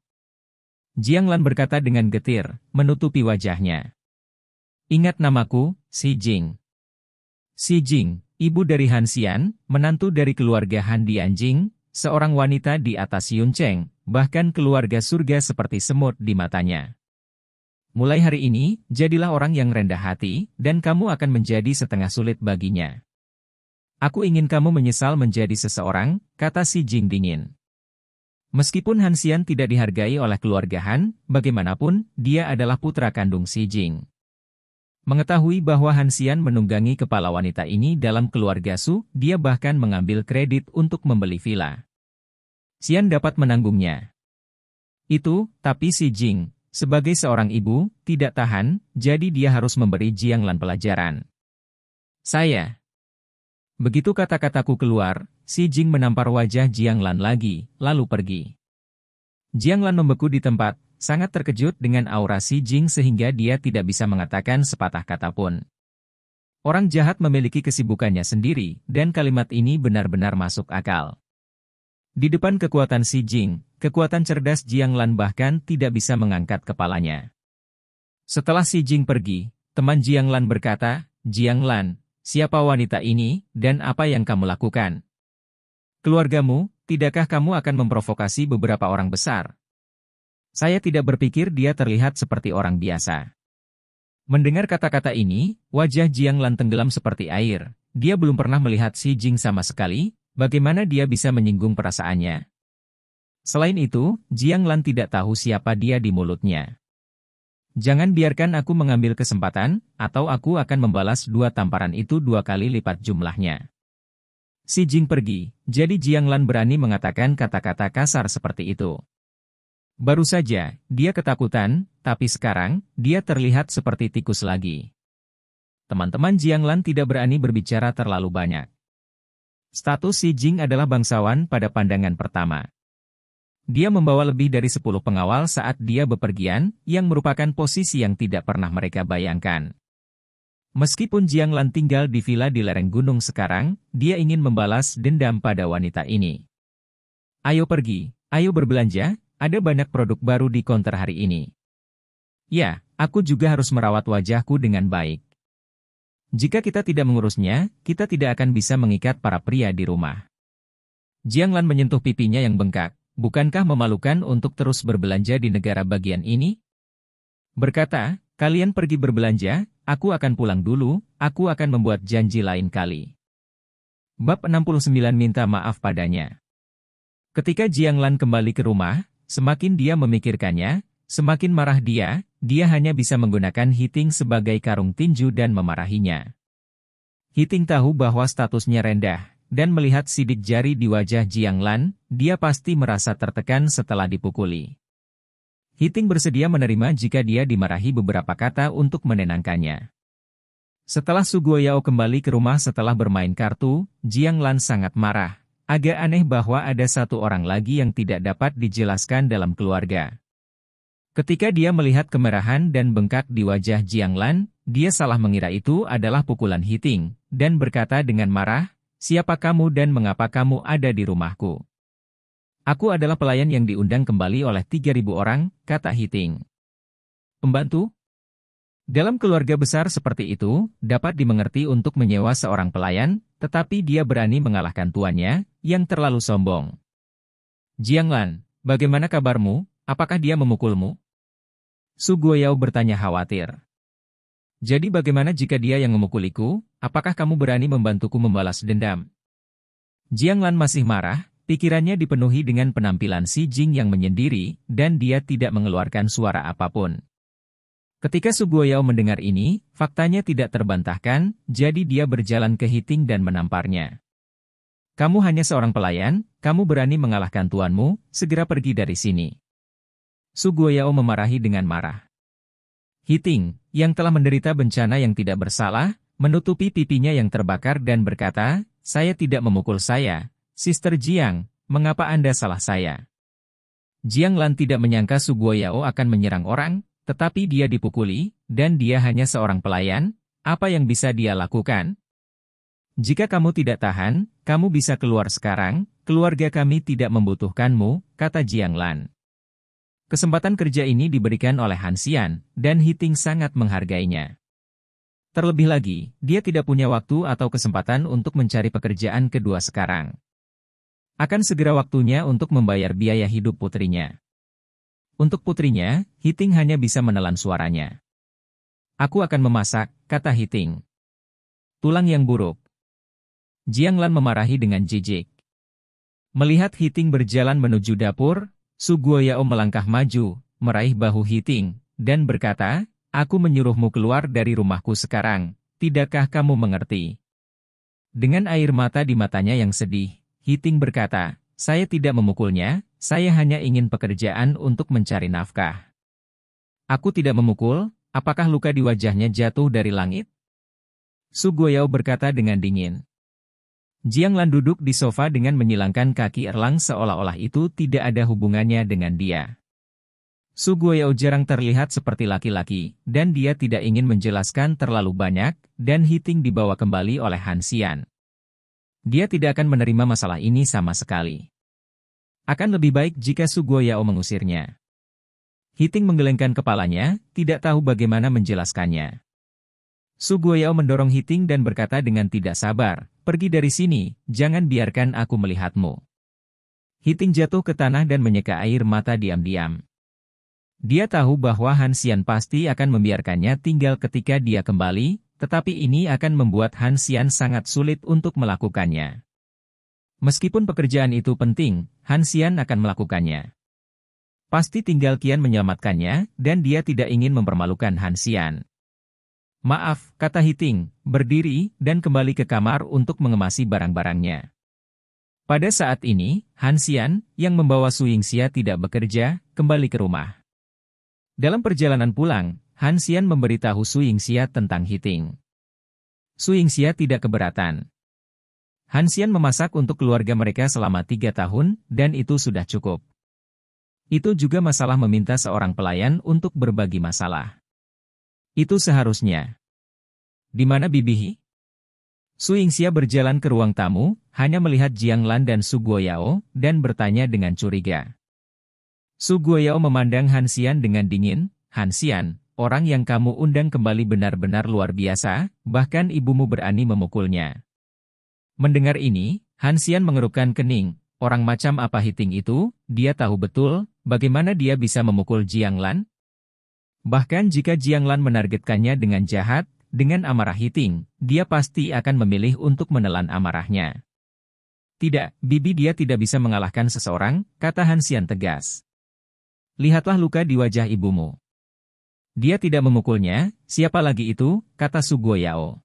Jiang Lan berkata dengan getir, menutupi wajahnya. Ingat namaku, Si Jing. Si Jing, ibu dari Han Xian, menantu dari keluarga Han Dianjing, seorang wanita di atas Yun Cheng, bahkan keluarga surga seperti semut di matanya. Mulai hari ini, jadilah orang yang rendah hati, dan kamu akan menjadi setengah sulit baginya. Aku ingin kamu menyesal menjadi seseorang, kata Si Jing dingin. Meskipun Han Xian tidak dihargai oleh keluarga Han, bagaimanapun, dia adalah putra kandung Xi Jing. Mengetahui bahwa Han Xian menunggangi kepala wanita ini dalam keluarga Su, dia bahkan mengambil kredit untuk membeli villa. Xian dapat menanggungnya. Itu, tapi Xi Jing, sebagai seorang ibu, tidak tahan, jadi dia harus memberi Jiang Lan pelajaran. Saya. Begitu kata-kataku keluar, Si Jing menampar wajah Jiang Lan lagi, lalu pergi. Jiang Lan membeku di tempat, sangat terkejut dengan aura Si Jing sehingga dia tidak bisa mengatakan sepatah kata pun. Orang jahat memiliki kesibukannya sendiri, dan kalimat ini benar-benar masuk akal. Di depan kekuatan Si Jing, kekuatan cerdas Jiang Lan bahkan tidak bisa mengangkat kepalanya. Setelah Si Jing pergi, teman Jiang Lan berkata, Jiang Lan, siapa wanita ini, dan apa yang kamu lakukan? keluargamu, tidakkah kamu akan memprovokasi beberapa orang besar? Saya tidak berpikir dia terlihat seperti orang biasa. Mendengar kata-kata ini, wajah Jiang Lan tenggelam seperti air. Dia belum pernah melihat Xi Jing sama sekali, bagaimana dia bisa menyinggung perasaannya. Selain itu, Jiang Lan tidak tahu siapa dia di mulutnya. Jangan biarkan aku mengambil kesempatan, atau aku akan membalas dua tamparan itu dua kali lipat jumlahnya. Si Jing pergi, jadi Jiang Lan berani mengatakan kata-kata kasar seperti itu. Baru saja, dia ketakutan, tapi sekarang, dia terlihat seperti tikus lagi. Teman-teman Jiang Lan tidak berani berbicara terlalu banyak. Status Si Jing adalah bangsawan pada pandangan pertama. Dia membawa lebih dari 10 pengawal saat dia bepergian, yang merupakan posisi yang tidak pernah mereka bayangkan. Meskipun Jiang Lan tinggal di villa di lereng gunung sekarang, dia ingin membalas dendam pada wanita ini. Ayo pergi, ayo berbelanja, ada banyak produk baru di konter hari ini. Ya, aku juga harus merawat wajahku dengan baik. Jika kita tidak mengurusnya, kita tidak akan bisa mengikat para pria di rumah. Jiang Lan menyentuh pipinya yang bengkak, bukankah memalukan untuk terus berbelanja di negara bagian ini? Berkata, kalian pergi berbelanja, Aku akan pulang dulu, aku akan membuat janji lain kali. Bab 69 minta maaf padanya. Ketika Jiang Lan kembali ke rumah, semakin dia memikirkannya, semakin marah dia, dia hanya bisa menggunakan Hiting sebagai karung tinju dan memarahinya. Hiting tahu bahwa statusnya rendah, dan melihat sidik jari di wajah Jiang Lan, dia pasti merasa tertekan setelah dipukuli. Hiting bersedia menerima jika dia dimarahi beberapa kata untuk menenangkannya. Setelah Sugoyao kembali ke rumah setelah bermain kartu, Jiang Lan sangat marah. Agak aneh bahwa ada satu orang lagi yang tidak dapat dijelaskan dalam keluarga. Ketika dia melihat kemerahan dan bengkak di wajah Jiang Lan, dia salah mengira itu adalah pukulan Hiting, dan berkata dengan marah, Siapa kamu dan mengapa kamu ada di rumahku? Aku adalah pelayan yang diundang kembali oleh 3.000 orang, kata Hiting. Pembantu? Dalam keluarga besar seperti itu, dapat dimengerti untuk menyewa seorang pelayan, tetapi dia berani mengalahkan tuannya, yang terlalu sombong. Jiang Lan, bagaimana kabarmu? Apakah dia memukulmu? Su Guoyao bertanya khawatir. Jadi bagaimana jika dia yang memukuliku? Apakah kamu berani membantuku membalas dendam? Jiang Lan masih marah, Pikirannya dipenuhi dengan penampilan Si Jing yang menyendiri, dan dia tidak mengeluarkan suara apapun. Ketika Suguoyao mendengar ini, faktanya tidak terbantahkan, jadi dia berjalan ke Hiting dan menamparnya. Kamu hanya seorang pelayan, kamu berani mengalahkan tuanmu, segera pergi dari sini. Suguoyao memarahi dengan marah. Hiting, yang telah menderita bencana yang tidak bersalah, menutupi pipinya yang terbakar dan berkata, saya tidak memukul saya, Sister Jiang, mengapa Anda salah saya? Jiang Lan tidak menyangka Su Guoyao akan menyerang orang, tetapi dia dipukuli, dan dia hanya seorang pelayan, apa yang bisa dia lakukan? Jika kamu tidak tahan, kamu bisa keluar sekarang, keluarga kami tidak membutuhkanmu, kata Jiang Lan. Kesempatan kerja ini diberikan oleh Hansian, dan Hiting sangat menghargainya. Terlebih lagi, dia tidak punya waktu atau kesempatan untuk mencari pekerjaan kedua sekarang. Akan segera waktunya untuk membayar biaya hidup putrinya. Untuk putrinya, Hiting hanya bisa menelan suaranya. Aku akan memasak, kata Hiting. Tulang yang buruk. Jiang Lan memarahi dengan jijik. Melihat Hiting berjalan menuju dapur, Su Guoyao melangkah maju, meraih bahu Hiting, dan berkata, Aku menyuruhmu keluar dari rumahku sekarang, tidakkah kamu mengerti? Dengan air mata di matanya yang sedih, Hiting berkata, saya tidak memukulnya, saya hanya ingin pekerjaan untuk mencari nafkah. Aku tidak memukul, apakah luka di wajahnya jatuh dari langit? Guoyao berkata dengan dingin. Jiang Lan duduk di sofa dengan menyilangkan kaki Erlang seolah-olah itu tidak ada hubungannya dengan dia. Guoyao jarang terlihat seperti laki-laki, dan dia tidak ingin menjelaskan terlalu banyak, dan Hiting dibawa kembali oleh Hansian. Dia tidak akan menerima masalah ini sama sekali. Akan lebih baik jika Sugoyao mengusirnya. Hiting menggelengkan kepalanya, tidak tahu bagaimana menjelaskannya. Sugoyao mendorong Hiting dan berkata dengan tidak sabar, pergi dari sini, jangan biarkan aku melihatmu. Hiting jatuh ke tanah dan menyeka air mata diam-diam. Dia tahu bahwa Han Xian pasti akan membiarkannya tinggal ketika dia kembali, tetapi ini akan membuat Han Xian sangat sulit untuk melakukannya. Meskipun pekerjaan itu penting, Han Xian akan melakukannya. Pasti tinggal Kian menyelamatkannya, dan dia tidak ingin mempermalukan Han Xian. Maaf, kata Hiting, berdiri dan kembali ke kamar untuk mengemasi barang-barangnya. Pada saat ini, Han Xian, yang membawa Su Yingxia tidak bekerja, kembali ke rumah. Dalam perjalanan pulang, Han Xian memberitahu Su Yingxia tentang Hiting. Su Yingxia tidak keberatan. Han Xian memasak untuk keluarga mereka selama tiga tahun, dan itu sudah cukup. Itu juga masalah meminta seorang pelayan untuk berbagi masalah. Itu seharusnya. Di mana Bibihi? Su Yingxia berjalan ke ruang tamu, hanya melihat Jiang Lan dan Su Guoyao, dan bertanya dengan curiga. Su Guoyao memandang Han Xian dengan dingin, Han Xian, orang yang kamu undang kembali benar-benar luar biasa, bahkan ibumu berani memukulnya. Mendengar ini, Hansian mengerutkan kening, orang macam apa Hiting itu, dia tahu betul, bagaimana dia bisa memukul Jiang Lan. Bahkan jika Jiang Lan menargetkannya dengan jahat, dengan amarah Hiting, dia pasti akan memilih untuk menelan amarahnya. Tidak, bibi dia tidak bisa mengalahkan seseorang, kata Hansian tegas. Lihatlah luka di wajah ibumu. Dia tidak memukulnya, siapa lagi itu, kata Sugoyao.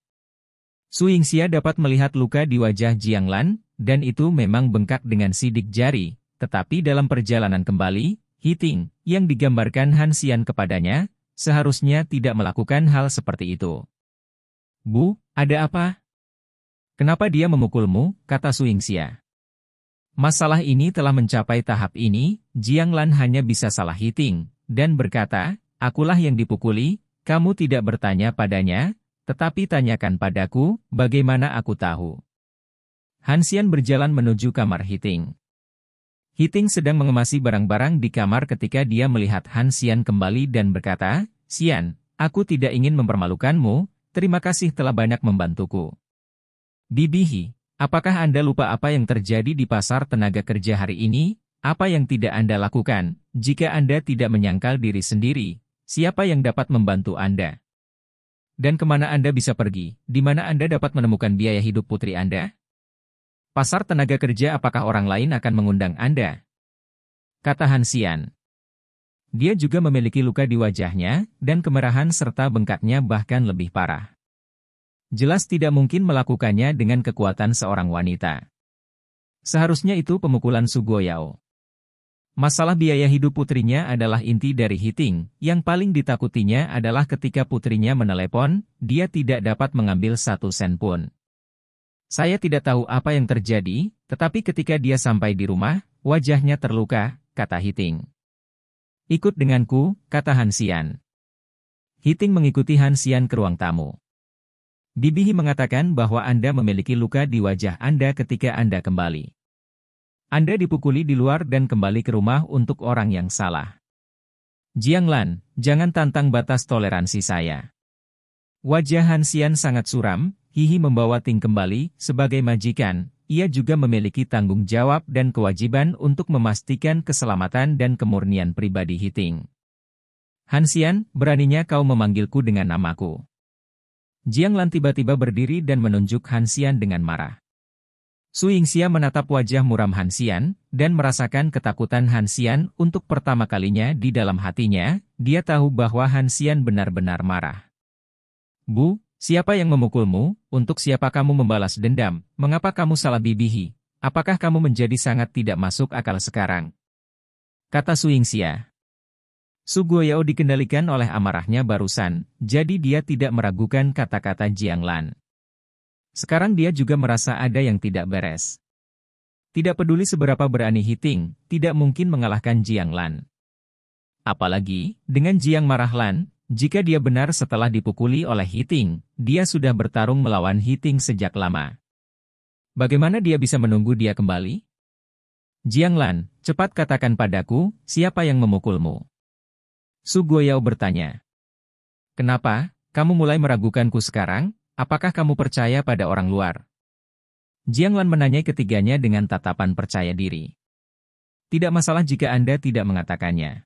Su Yingxia dapat melihat luka di wajah Jiang Lan, dan itu memang bengkak dengan sidik jari, tetapi dalam perjalanan kembali, Hiting, yang digambarkan Han Xian kepadanya, seharusnya tidak melakukan hal seperti itu. Bu, ada apa? Kenapa dia memukulmu, kata Su Yingxia. Masalah ini telah mencapai tahap ini, Jiang Lan hanya bisa salah Hiting, dan berkata, akulah yang dipukuli, kamu tidak bertanya padanya, tetapi tanyakan padaku, bagaimana aku tahu. Hansian berjalan menuju kamar Hiting. Hiting sedang mengemasi barang-barang di kamar ketika dia melihat Hansian kembali dan berkata, Sian, aku tidak ingin mempermalukanmu, terima kasih telah banyak membantuku. Bibihi, apakah Anda lupa apa yang terjadi di pasar tenaga kerja hari ini? Apa yang tidak Anda lakukan, jika Anda tidak menyangkal diri sendiri, Siapa yang dapat membantu Anda? Dan kemana Anda bisa pergi, di mana Anda dapat menemukan biaya hidup putri Anda? Pasar tenaga kerja apakah orang lain akan mengundang Anda? Kata Hansian. Dia juga memiliki luka di wajahnya, dan kemerahan serta bengkaknya bahkan lebih parah. Jelas tidak mungkin melakukannya dengan kekuatan seorang wanita. Seharusnya itu pemukulan Sugoyao. Masalah biaya hidup putrinya adalah inti dari Hitting, yang paling ditakutinya adalah ketika putrinya menelepon, dia tidak dapat mengambil satu sen pun. Saya tidak tahu apa yang terjadi, tetapi ketika dia sampai di rumah, wajahnya terluka, kata Hitting. Ikut denganku, kata Hansian. Hiting mengikuti Hansian ke ruang tamu. Bibihi mengatakan bahwa Anda memiliki luka di wajah Anda ketika Anda kembali. Anda dipukuli di luar dan kembali ke rumah untuk orang yang salah. Jiang Lan, jangan tantang batas toleransi saya. Wajah Hansian sangat suram, Hihi membawa Ting kembali, sebagai majikan, ia juga memiliki tanggung jawab dan kewajiban untuk memastikan keselamatan dan kemurnian pribadi Hiting. Hansian, beraninya kau memanggilku dengan namaku. Jiang Lan tiba-tiba berdiri dan menunjuk Hansian dengan marah. Su Yingxia menatap wajah muram Hansian, dan merasakan ketakutan Hansian untuk pertama kalinya di dalam hatinya, dia tahu bahwa Hansian benar-benar marah. Bu, siapa yang memukulmu, untuk siapa kamu membalas dendam, mengapa kamu salah bibihi, apakah kamu menjadi sangat tidak masuk akal sekarang? Kata Su Yingxia. Su Guoyao dikendalikan oleh amarahnya barusan, jadi dia tidak meragukan kata-kata Jiang Lan. Sekarang dia juga merasa ada yang tidak beres. Tidak peduli seberapa berani Hiting, tidak mungkin mengalahkan Jiang Lan. Apalagi, dengan Jiang marah Lan, jika dia benar setelah dipukuli oleh Hiting, dia sudah bertarung melawan Hiting sejak lama. Bagaimana dia bisa menunggu dia kembali? Jiang Lan, cepat katakan padaku, siapa yang memukulmu? Su Guoyao bertanya. Kenapa, kamu mulai meragukanku sekarang? Apakah kamu percaya pada orang luar? Jiang Lan menanyai ketiganya dengan tatapan percaya diri. Tidak masalah jika Anda tidak mengatakannya.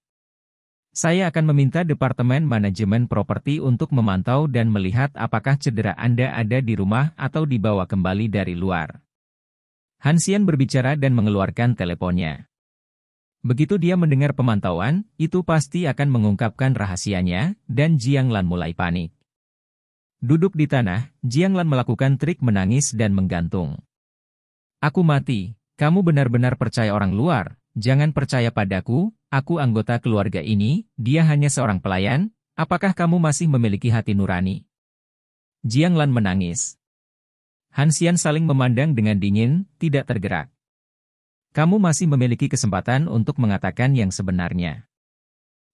Saya akan meminta Departemen Manajemen Properti untuk memantau dan melihat apakah cedera Anda ada di rumah atau dibawa kembali dari luar. Hansian berbicara dan mengeluarkan teleponnya. Begitu dia mendengar pemantauan, itu pasti akan mengungkapkan rahasianya, dan Jiang Lan mulai panik. Duduk di tanah, Jiang Lan melakukan trik menangis dan menggantung. Aku mati, kamu benar-benar percaya orang luar, jangan percaya padaku, aku anggota keluarga ini, dia hanya seorang pelayan, apakah kamu masih memiliki hati nurani? Jiang Lan menangis. Hansian saling memandang dengan dingin, tidak tergerak. Kamu masih memiliki kesempatan untuk mengatakan yang sebenarnya.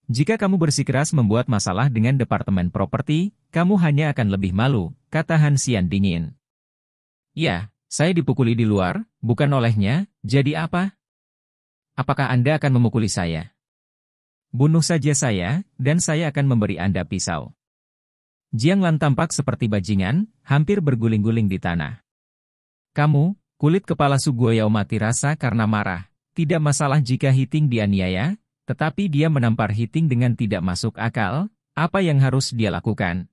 Jika kamu bersikeras membuat masalah dengan Departemen Properti, kamu hanya akan lebih malu, kata Hansian dingin. Ya, saya dipukuli di luar, bukan olehnya, jadi apa? Apakah Anda akan memukuli saya? Bunuh saja saya, dan saya akan memberi Anda pisau. Jiang Lan tampak seperti bajingan, hampir berguling-guling di tanah. Kamu, kulit kepala Sugoyao mati rasa karena marah. Tidak masalah jika Hiting dianiaya, tetapi dia menampar Hiting dengan tidak masuk akal, apa yang harus dia lakukan.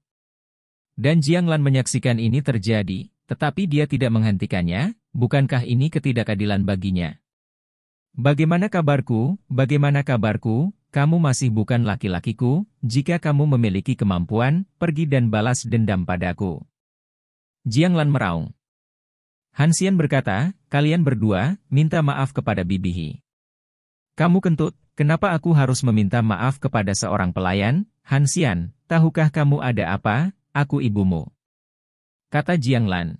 Dan Jiang Lan menyaksikan ini terjadi, tetapi dia tidak menghentikannya, bukankah ini ketidakadilan baginya? Bagaimana kabarku, bagaimana kabarku, kamu masih bukan laki-lakiku, jika kamu memiliki kemampuan, pergi dan balas dendam padaku. Jiang Lan meraung. Hansian berkata, kalian berdua, minta maaf kepada Bibihi. Kamu kentut, Kenapa aku harus meminta maaf kepada seorang pelayan? Hansian, tahukah kamu ada apa? Aku ibumu. Kata Jiang Lan.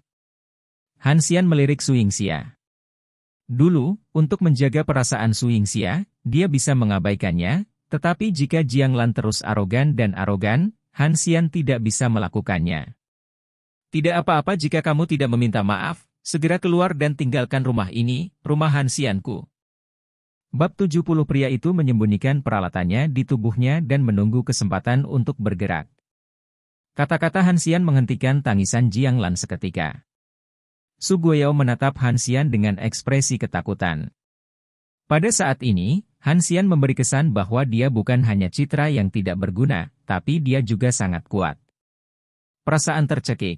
Hansian melirik Suingxia. Dulu, untuk menjaga perasaan Suingxia, dia bisa mengabaikannya, tetapi jika Jiang Lan terus arogan dan arogan, Hansian tidak bisa melakukannya. Tidak apa-apa jika kamu tidak meminta maaf, segera keluar dan tinggalkan rumah ini, rumah Hansianku. Bab 70 pria itu menyembunyikan peralatannya di tubuhnya dan menunggu kesempatan untuk bergerak. Kata-kata Hansian menghentikan tangisan Jiang Lan seketika. Su Guoyao menatap Hansian dengan ekspresi ketakutan. Pada saat ini, Hansian memberi kesan bahwa dia bukan hanya citra yang tidak berguna, tapi dia juga sangat kuat. Perasaan tercekik.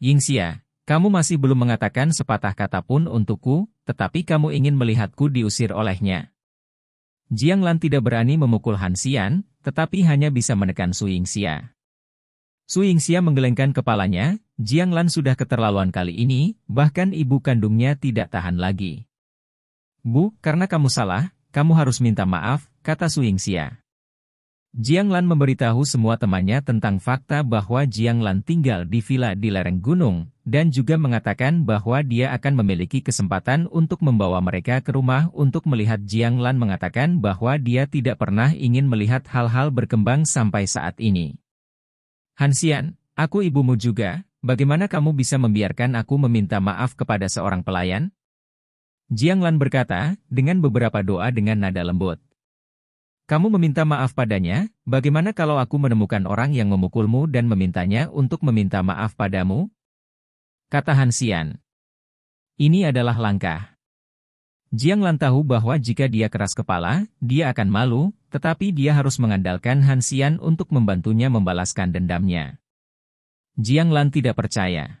Yingxia, kamu masih belum mengatakan sepatah kata pun untukku, tetapi kamu ingin melihatku diusir olehnya. Jiang Lan tidak berani memukul Han Xian, tetapi hanya bisa menekan Su Yingxia. Su Yingxia menggelengkan kepalanya, Jiang Lan sudah keterlaluan kali ini, bahkan ibu kandungnya tidak tahan lagi. Bu, karena kamu salah, kamu harus minta maaf, kata Su Yingxia. Jiang Lan memberitahu semua temannya tentang fakta bahwa Jiang Lan tinggal di villa di lereng gunung, dan juga mengatakan bahwa dia akan memiliki kesempatan untuk membawa mereka ke rumah untuk melihat Jiang Lan mengatakan bahwa dia tidak pernah ingin melihat hal-hal berkembang sampai saat ini. Hansian, aku ibumu juga, bagaimana kamu bisa membiarkan aku meminta maaf kepada seorang pelayan? Jiang Lan berkata, dengan beberapa doa dengan nada lembut. Kamu meminta maaf padanya, bagaimana kalau aku menemukan orang yang memukulmu dan memintanya untuk meminta maaf padamu? Kata Hansian. Ini adalah langkah. Jiang Lan tahu bahwa jika dia keras kepala, dia akan malu, tetapi dia harus mengandalkan Hansian untuk membantunya membalaskan dendamnya. Jiang Lan tidak percaya.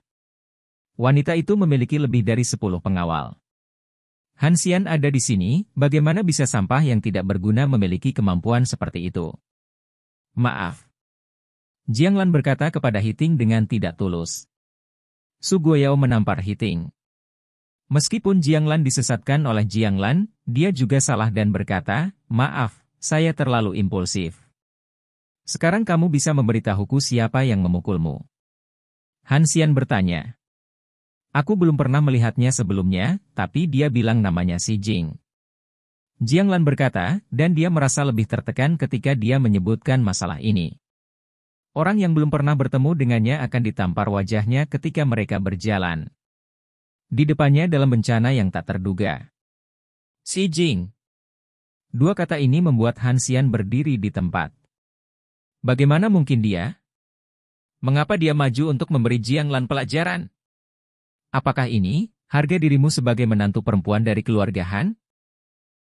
Wanita itu memiliki lebih dari 10 pengawal. Hansian ada di sini, bagaimana bisa sampah yang tidak berguna memiliki kemampuan seperti itu? Maaf. Jiang Lan berkata kepada Hiting dengan tidak tulus. Su Guoyao menampar Hiting. Meskipun Jiang Lan disesatkan oleh Jiang Lan, dia juga salah dan berkata, maaf, saya terlalu impulsif. Sekarang kamu bisa memberitahuku siapa yang memukulmu. Hansian bertanya. Aku belum pernah melihatnya sebelumnya, tapi dia bilang namanya Si Jing. Jiang Lan berkata, dan dia merasa lebih tertekan ketika dia menyebutkan masalah ini. Orang yang belum pernah bertemu dengannya akan ditampar wajahnya ketika mereka berjalan. Di depannya dalam bencana yang tak terduga. Si Jing. Dua kata ini membuat Han Xian berdiri di tempat. Bagaimana mungkin dia? Mengapa dia maju untuk memberi Jiang Lan pelajaran? Apakah ini harga dirimu sebagai menantu perempuan dari keluarga Han?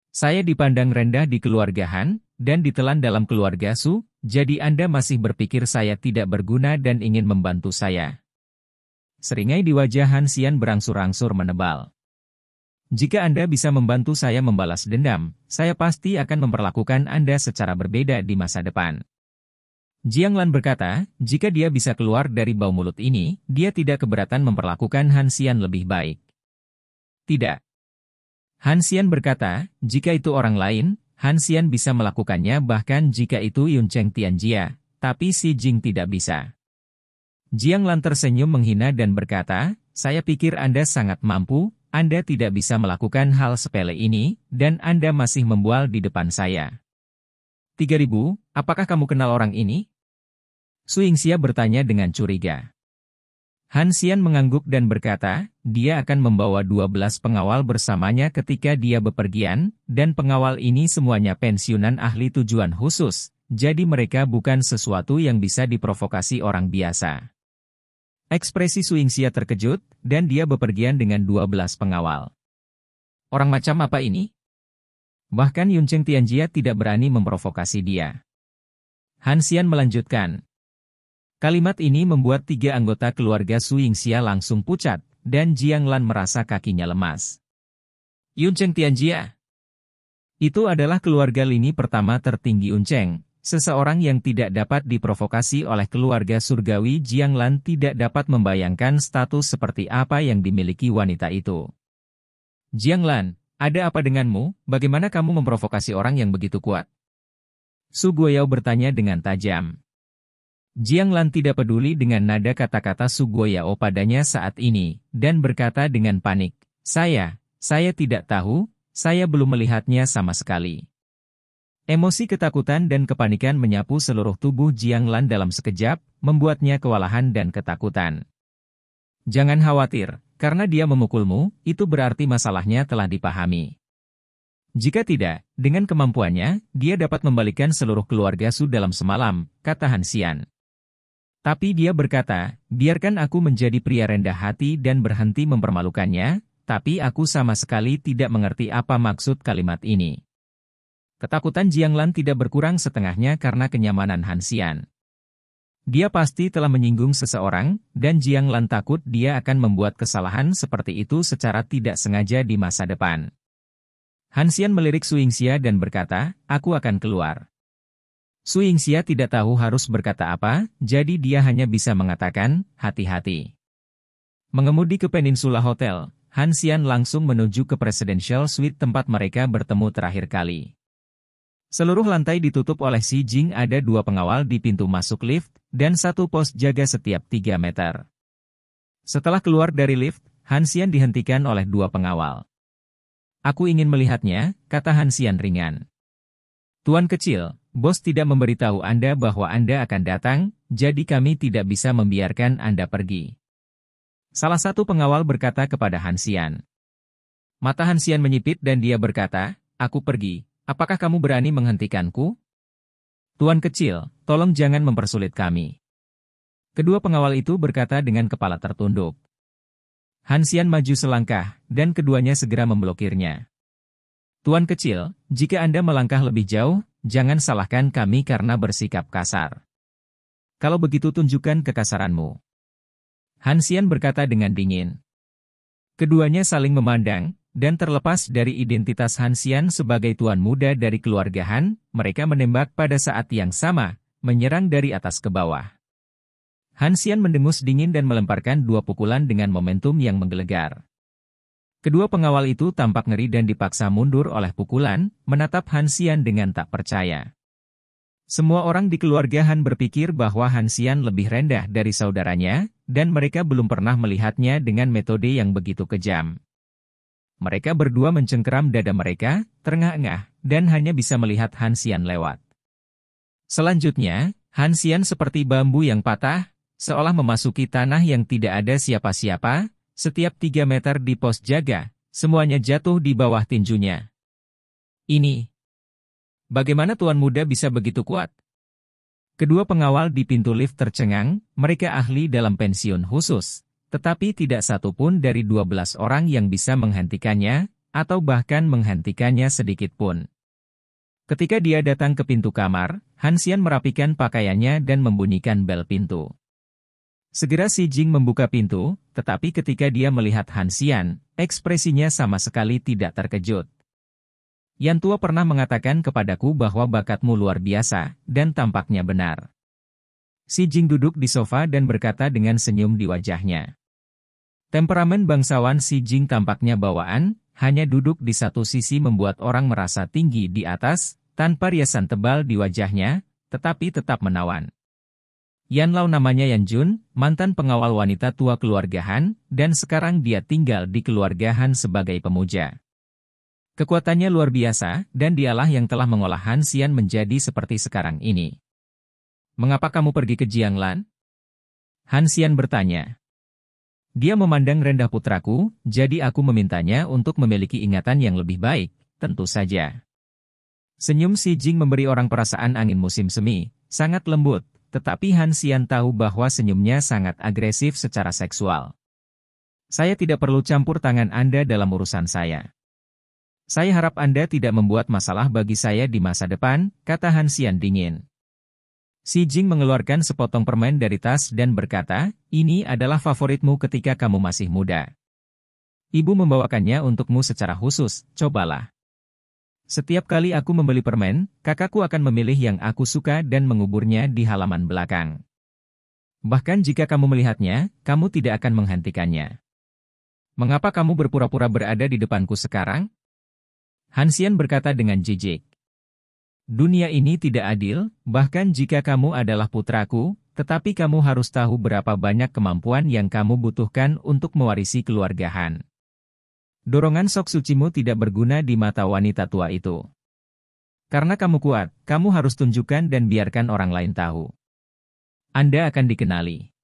Saya dipandang rendah di keluarga Han, dan ditelan dalam keluarga Su, jadi Anda masih berpikir saya tidak berguna dan ingin membantu saya. Seringai di wajah Han Xian berangsur-angsur menebal. Jika Anda bisa membantu saya membalas dendam, saya pasti akan memperlakukan Anda secara berbeda di masa depan. Jiang Lan berkata, jika dia bisa keluar dari bau mulut ini, dia tidak keberatan memperlakukan Han Xian lebih baik. Tidak. Han Xian berkata, jika itu orang lain, Han Xian bisa melakukannya bahkan jika itu Yun Cheng Tian Jia, tapi Si Jing tidak bisa. Jiang Lan tersenyum menghina dan berkata, saya pikir Anda sangat mampu, Anda tidak bisa melakukan hal sepele ini, dan Anda masih membual di depan saya. 3000, apakah kamu kenal orang ini? Suingxia bertanya dengan curiga. Han Xian mengangguk dan berkata, dia akan membawa 12 pengawal bersamanya ketika dia bepergian, dan pengawal ini semuanya pensiunan ahli tujuan khusus, jadi mereka bukan sesuatu yang bisa diprovokasi orang biasa. Ekspresi Suingxia terkejut, dan dia bepergian dengan 12 pengawal. Orang macam apa ini? Bahkan Yun Tian Tianjia tidak berani memprovokasi dia. Hansian melanjutkan, Kalimat ini membuat tiga anggota keluarga Su Yingxia langsung pucat, dan Jiang Lan merasa kakinya lemas. Yun Cheng Tianjia Itu adalah keluarga lini pertama tertinggi Yun Cheng. Seseorang yang tidak dapat diprovokasi oleh keluarga surgawi Jiang Lan tidak dapat membayangkan status seperti apa yang dimiliki wanita itu. Jiang Lan, ada apa denganmu? Bagaimana kamu memprovokasi orang yang begitu kuat? Su Guoyao bertanya dengan tajam. Jiang Lan tidak peduli dengan nada kata-kata Sugoyao padanya saat ini, dan berkata dengan panik, Saya, saya tidak tahu, saya belum melihatnya sama sekali. Emosi ketakutan dan kepanikan menyapu seluruh tubuh Jiang Lan dalam sekejap, membuatnya kewalahan dan ketakutan. Jangan khawatir, karena dia memukulmu, itu berarti masalahnya telah dipahami. Jika tidak, dengan kemampuannya, dia dapat membalikan seluruh keluarga Su dalam semalam, kata Hansian. Tapi dia berkata, biarkan aku menjadi pria rendah hati dan berhenti mempermalukannya, tapi aku sama sekali tidak mengerti apa maksud kalimat ini. Ketakutan Jiang Lan tidak berkurang setengahnya karena kenyamanan Hansian. Dia pasti telah menyinggung seseorang, dan Jiang Lan takut dia akan membuat kesalahan seperti itu secara tidak sengaja di masa depan. Hansian melirik Suingxia dan berkata, aku akan keluar. Su Yingxia tidak tahu harus berkata apa, jadi dia hanya bisa mengatakan, hati-hati. Mengemudi ke Peninsula Hotel, Han Xian langsung menuju ke Presidential Suite tempat mereka bertemu terakhir kali. Seluruh lantai ditutup oleh Xi Jing ada dua pengawal di pintu masuk lift, dan satu pos jaga setiap tiga meter. Setelah keluar dari lift, Han Xian dihentikan oleh dua pengawal. Aku ingin melihatnya, kata Han Xian ringan. Tuan kecil, Bos tidak memberitahu Anda bahwa Anda akan datang, jadi kami tidak bisa membiarkan Anda pergi. Salah satu pengawal berkata kepada Hansian. Mata Hansian menyipit dan dia berkata, Aku pergi, apakah kamu berani menghentikanku? Tuan kecil, tolong jangan mempersulit kami. Kedua pengawal itu berkata dengan kepala tertunduk. Hansian maju selangkah, dan keduanya segera memblokirnya. Tuan kecil, jika Anda melangkah lebih jauh, jangan salahkan kami karena bersikap kasar. Kalau begitu tunjukkan kekasaranmu. Hansian berkata dengan dingin. Keduanya saling memandang, dan terlepas dari identitas Hansian sebagai tuan muda dari keluarga Han, mereka menembak pada saat yang sama, menyerang dari atas ke bawah. Hansian mendengus dingin dan melemparkan dua pukulan dengan momentum yang menggelegar. Kedua pengawal itu tampak ngeri dan dipaksa mundur oleh pukulan, menatap Hansian dengan tak percaya. Semua orang di keluarga Han berpikir bahwa Hansian lebih rendah dari saudaranya, dan mereka belum pernah melihatnya dengan metode yang begitu kejam. Mereka berdua mencengkeram dada mereka, terengah-engah, dan hanya bisa melihat Hansian lewat. Selanjutnya, Hansian seperti bambu yang patah, seolah memasuki tanah yang tidak ada siapa-siapa, setiap 3 meter di pos jaga, semuanya jatuh di bawah tinjunya. Ini. Bagaimana Tuan Muda bisa begitu kuat? Kedua pengawal di pintu lift tercengang, mereka ahli dalam pensiun khusus, tetapi tidak satu pun dari 12 orang yang bisa menghentikannya, atau bahkan menghentikannya sedikit pun. Ketika dia datang ke pintu kamar, Hansian merapikan pakaiannya dan membunyikan bel pintu. Segera Si Jing membuka pintu, tetapi ketika dia melihat Han Xian, ekspresinya sama sekali tidak terkejut. Yan Tua pernah mengatakan kepadaku bahwa bakatmu luar biasa, dan tampaknya benar. Si Jing duduk di sofa dan berkata dengan senyum di wajahnya. Temperamen bangsawan Si Jing tampaknya bawaan, hanya duduk di satu sisi membuat orang merasa tinggi di atas, tanpa riasan tebal di wajahnya, tetapi tetap menawan. Yan Lau namanya Yan Jun, mantan pengawal wanita tua keluarga Han, dan sekarang dia tinggal di keluarga Han sebagai pemuja. Kekuatannya luar biasa, dan dialah yang telah mengolah Han Xian menjadi seperti sekarang ini. Mengapa kamu pergi ke Jianglan? Han Xian bertanya. Dia memandang rendah putraku, jadi aku memintanya untuk memiliki ingatan yang lebih baik, tentu saja. Senyum Si Jing memberi orang perasaan angin musim semi, sangat lembut, tetapi Han Xian tahu bahwa senyumnya sangat agresif secara seksual. Saya tidak perlu campur tangan Anda dalam urusan saya. Saya harap Anda tidak membuat masalah bagi saya di masa depan, kata Han Xian dingin. Si Jing mengeluarkan sepotong permen dari tas dan berkata, ini adalah favoritmu ketika kamu masih muda. Ibu membawakannya untukmu secara khusus, cobalah. Setiap kali aku membeli permen, kakakku akan memilih yang aku suka dan menguburnya di halaman belakang. Bahkan jika kamu melihatnya, kamu tidak akan menghentikannya. Mengapa kamu berpura-pura berada di depanku sekarang? Hansian berkata dengan jijik. Dunia ini tidak adil, bahkan jika kamu adalah putraku, tetapi kamu harus tahu berapa banyak kemampuan yang kamu butuhkan untuk mewarisi keluarga Han. Dorongan sok sucimu tidak berguna di mata wanita tua itu. Karena kamu kuat, kamu harus tunjukkan dan biarkan orang lain tahu. Anda akan dikenali.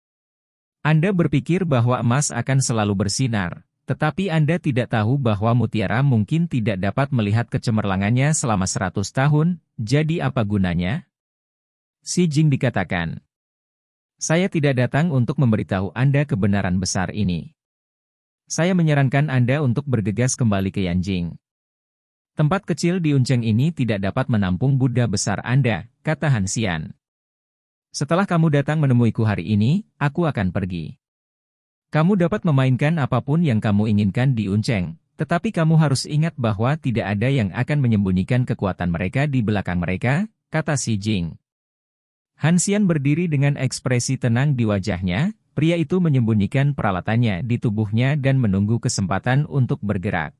Anda berpikir bahwa emas akan selalu bersinar, tetapi Anda tidak tahu bahwa mutiara mungkin tidak dapat melihat kecemerlangannya selama 100 tahun, jadi apa gunanya? Si Jing dikatakan, saya tidak datang untuk memberitahu Anda kebenaran besar ini. Saya menyarankan Anda untuk bergegas kembali ke Yanjing. Tempat kecil di Unceng ini tidak dapat menampung Buddha besar Anda, kata Hansian. Setelah kamu datang menemuiku hari ini, aku akan pergi. Kamu dapat memainkan apapun yang kamu inginkan di Unceng, tetapi kamu harus ingat bahwa tidak ada yang akan menyembunyikan kekuatan mereka di belakang mereka, kata Xi Jing. Hansian berdiri dengan ekspresi tenang di wajahnya, Pria itu menyembunyikan peralatannya di tubuhnya dan menunggu kesempatan untuk bergerak.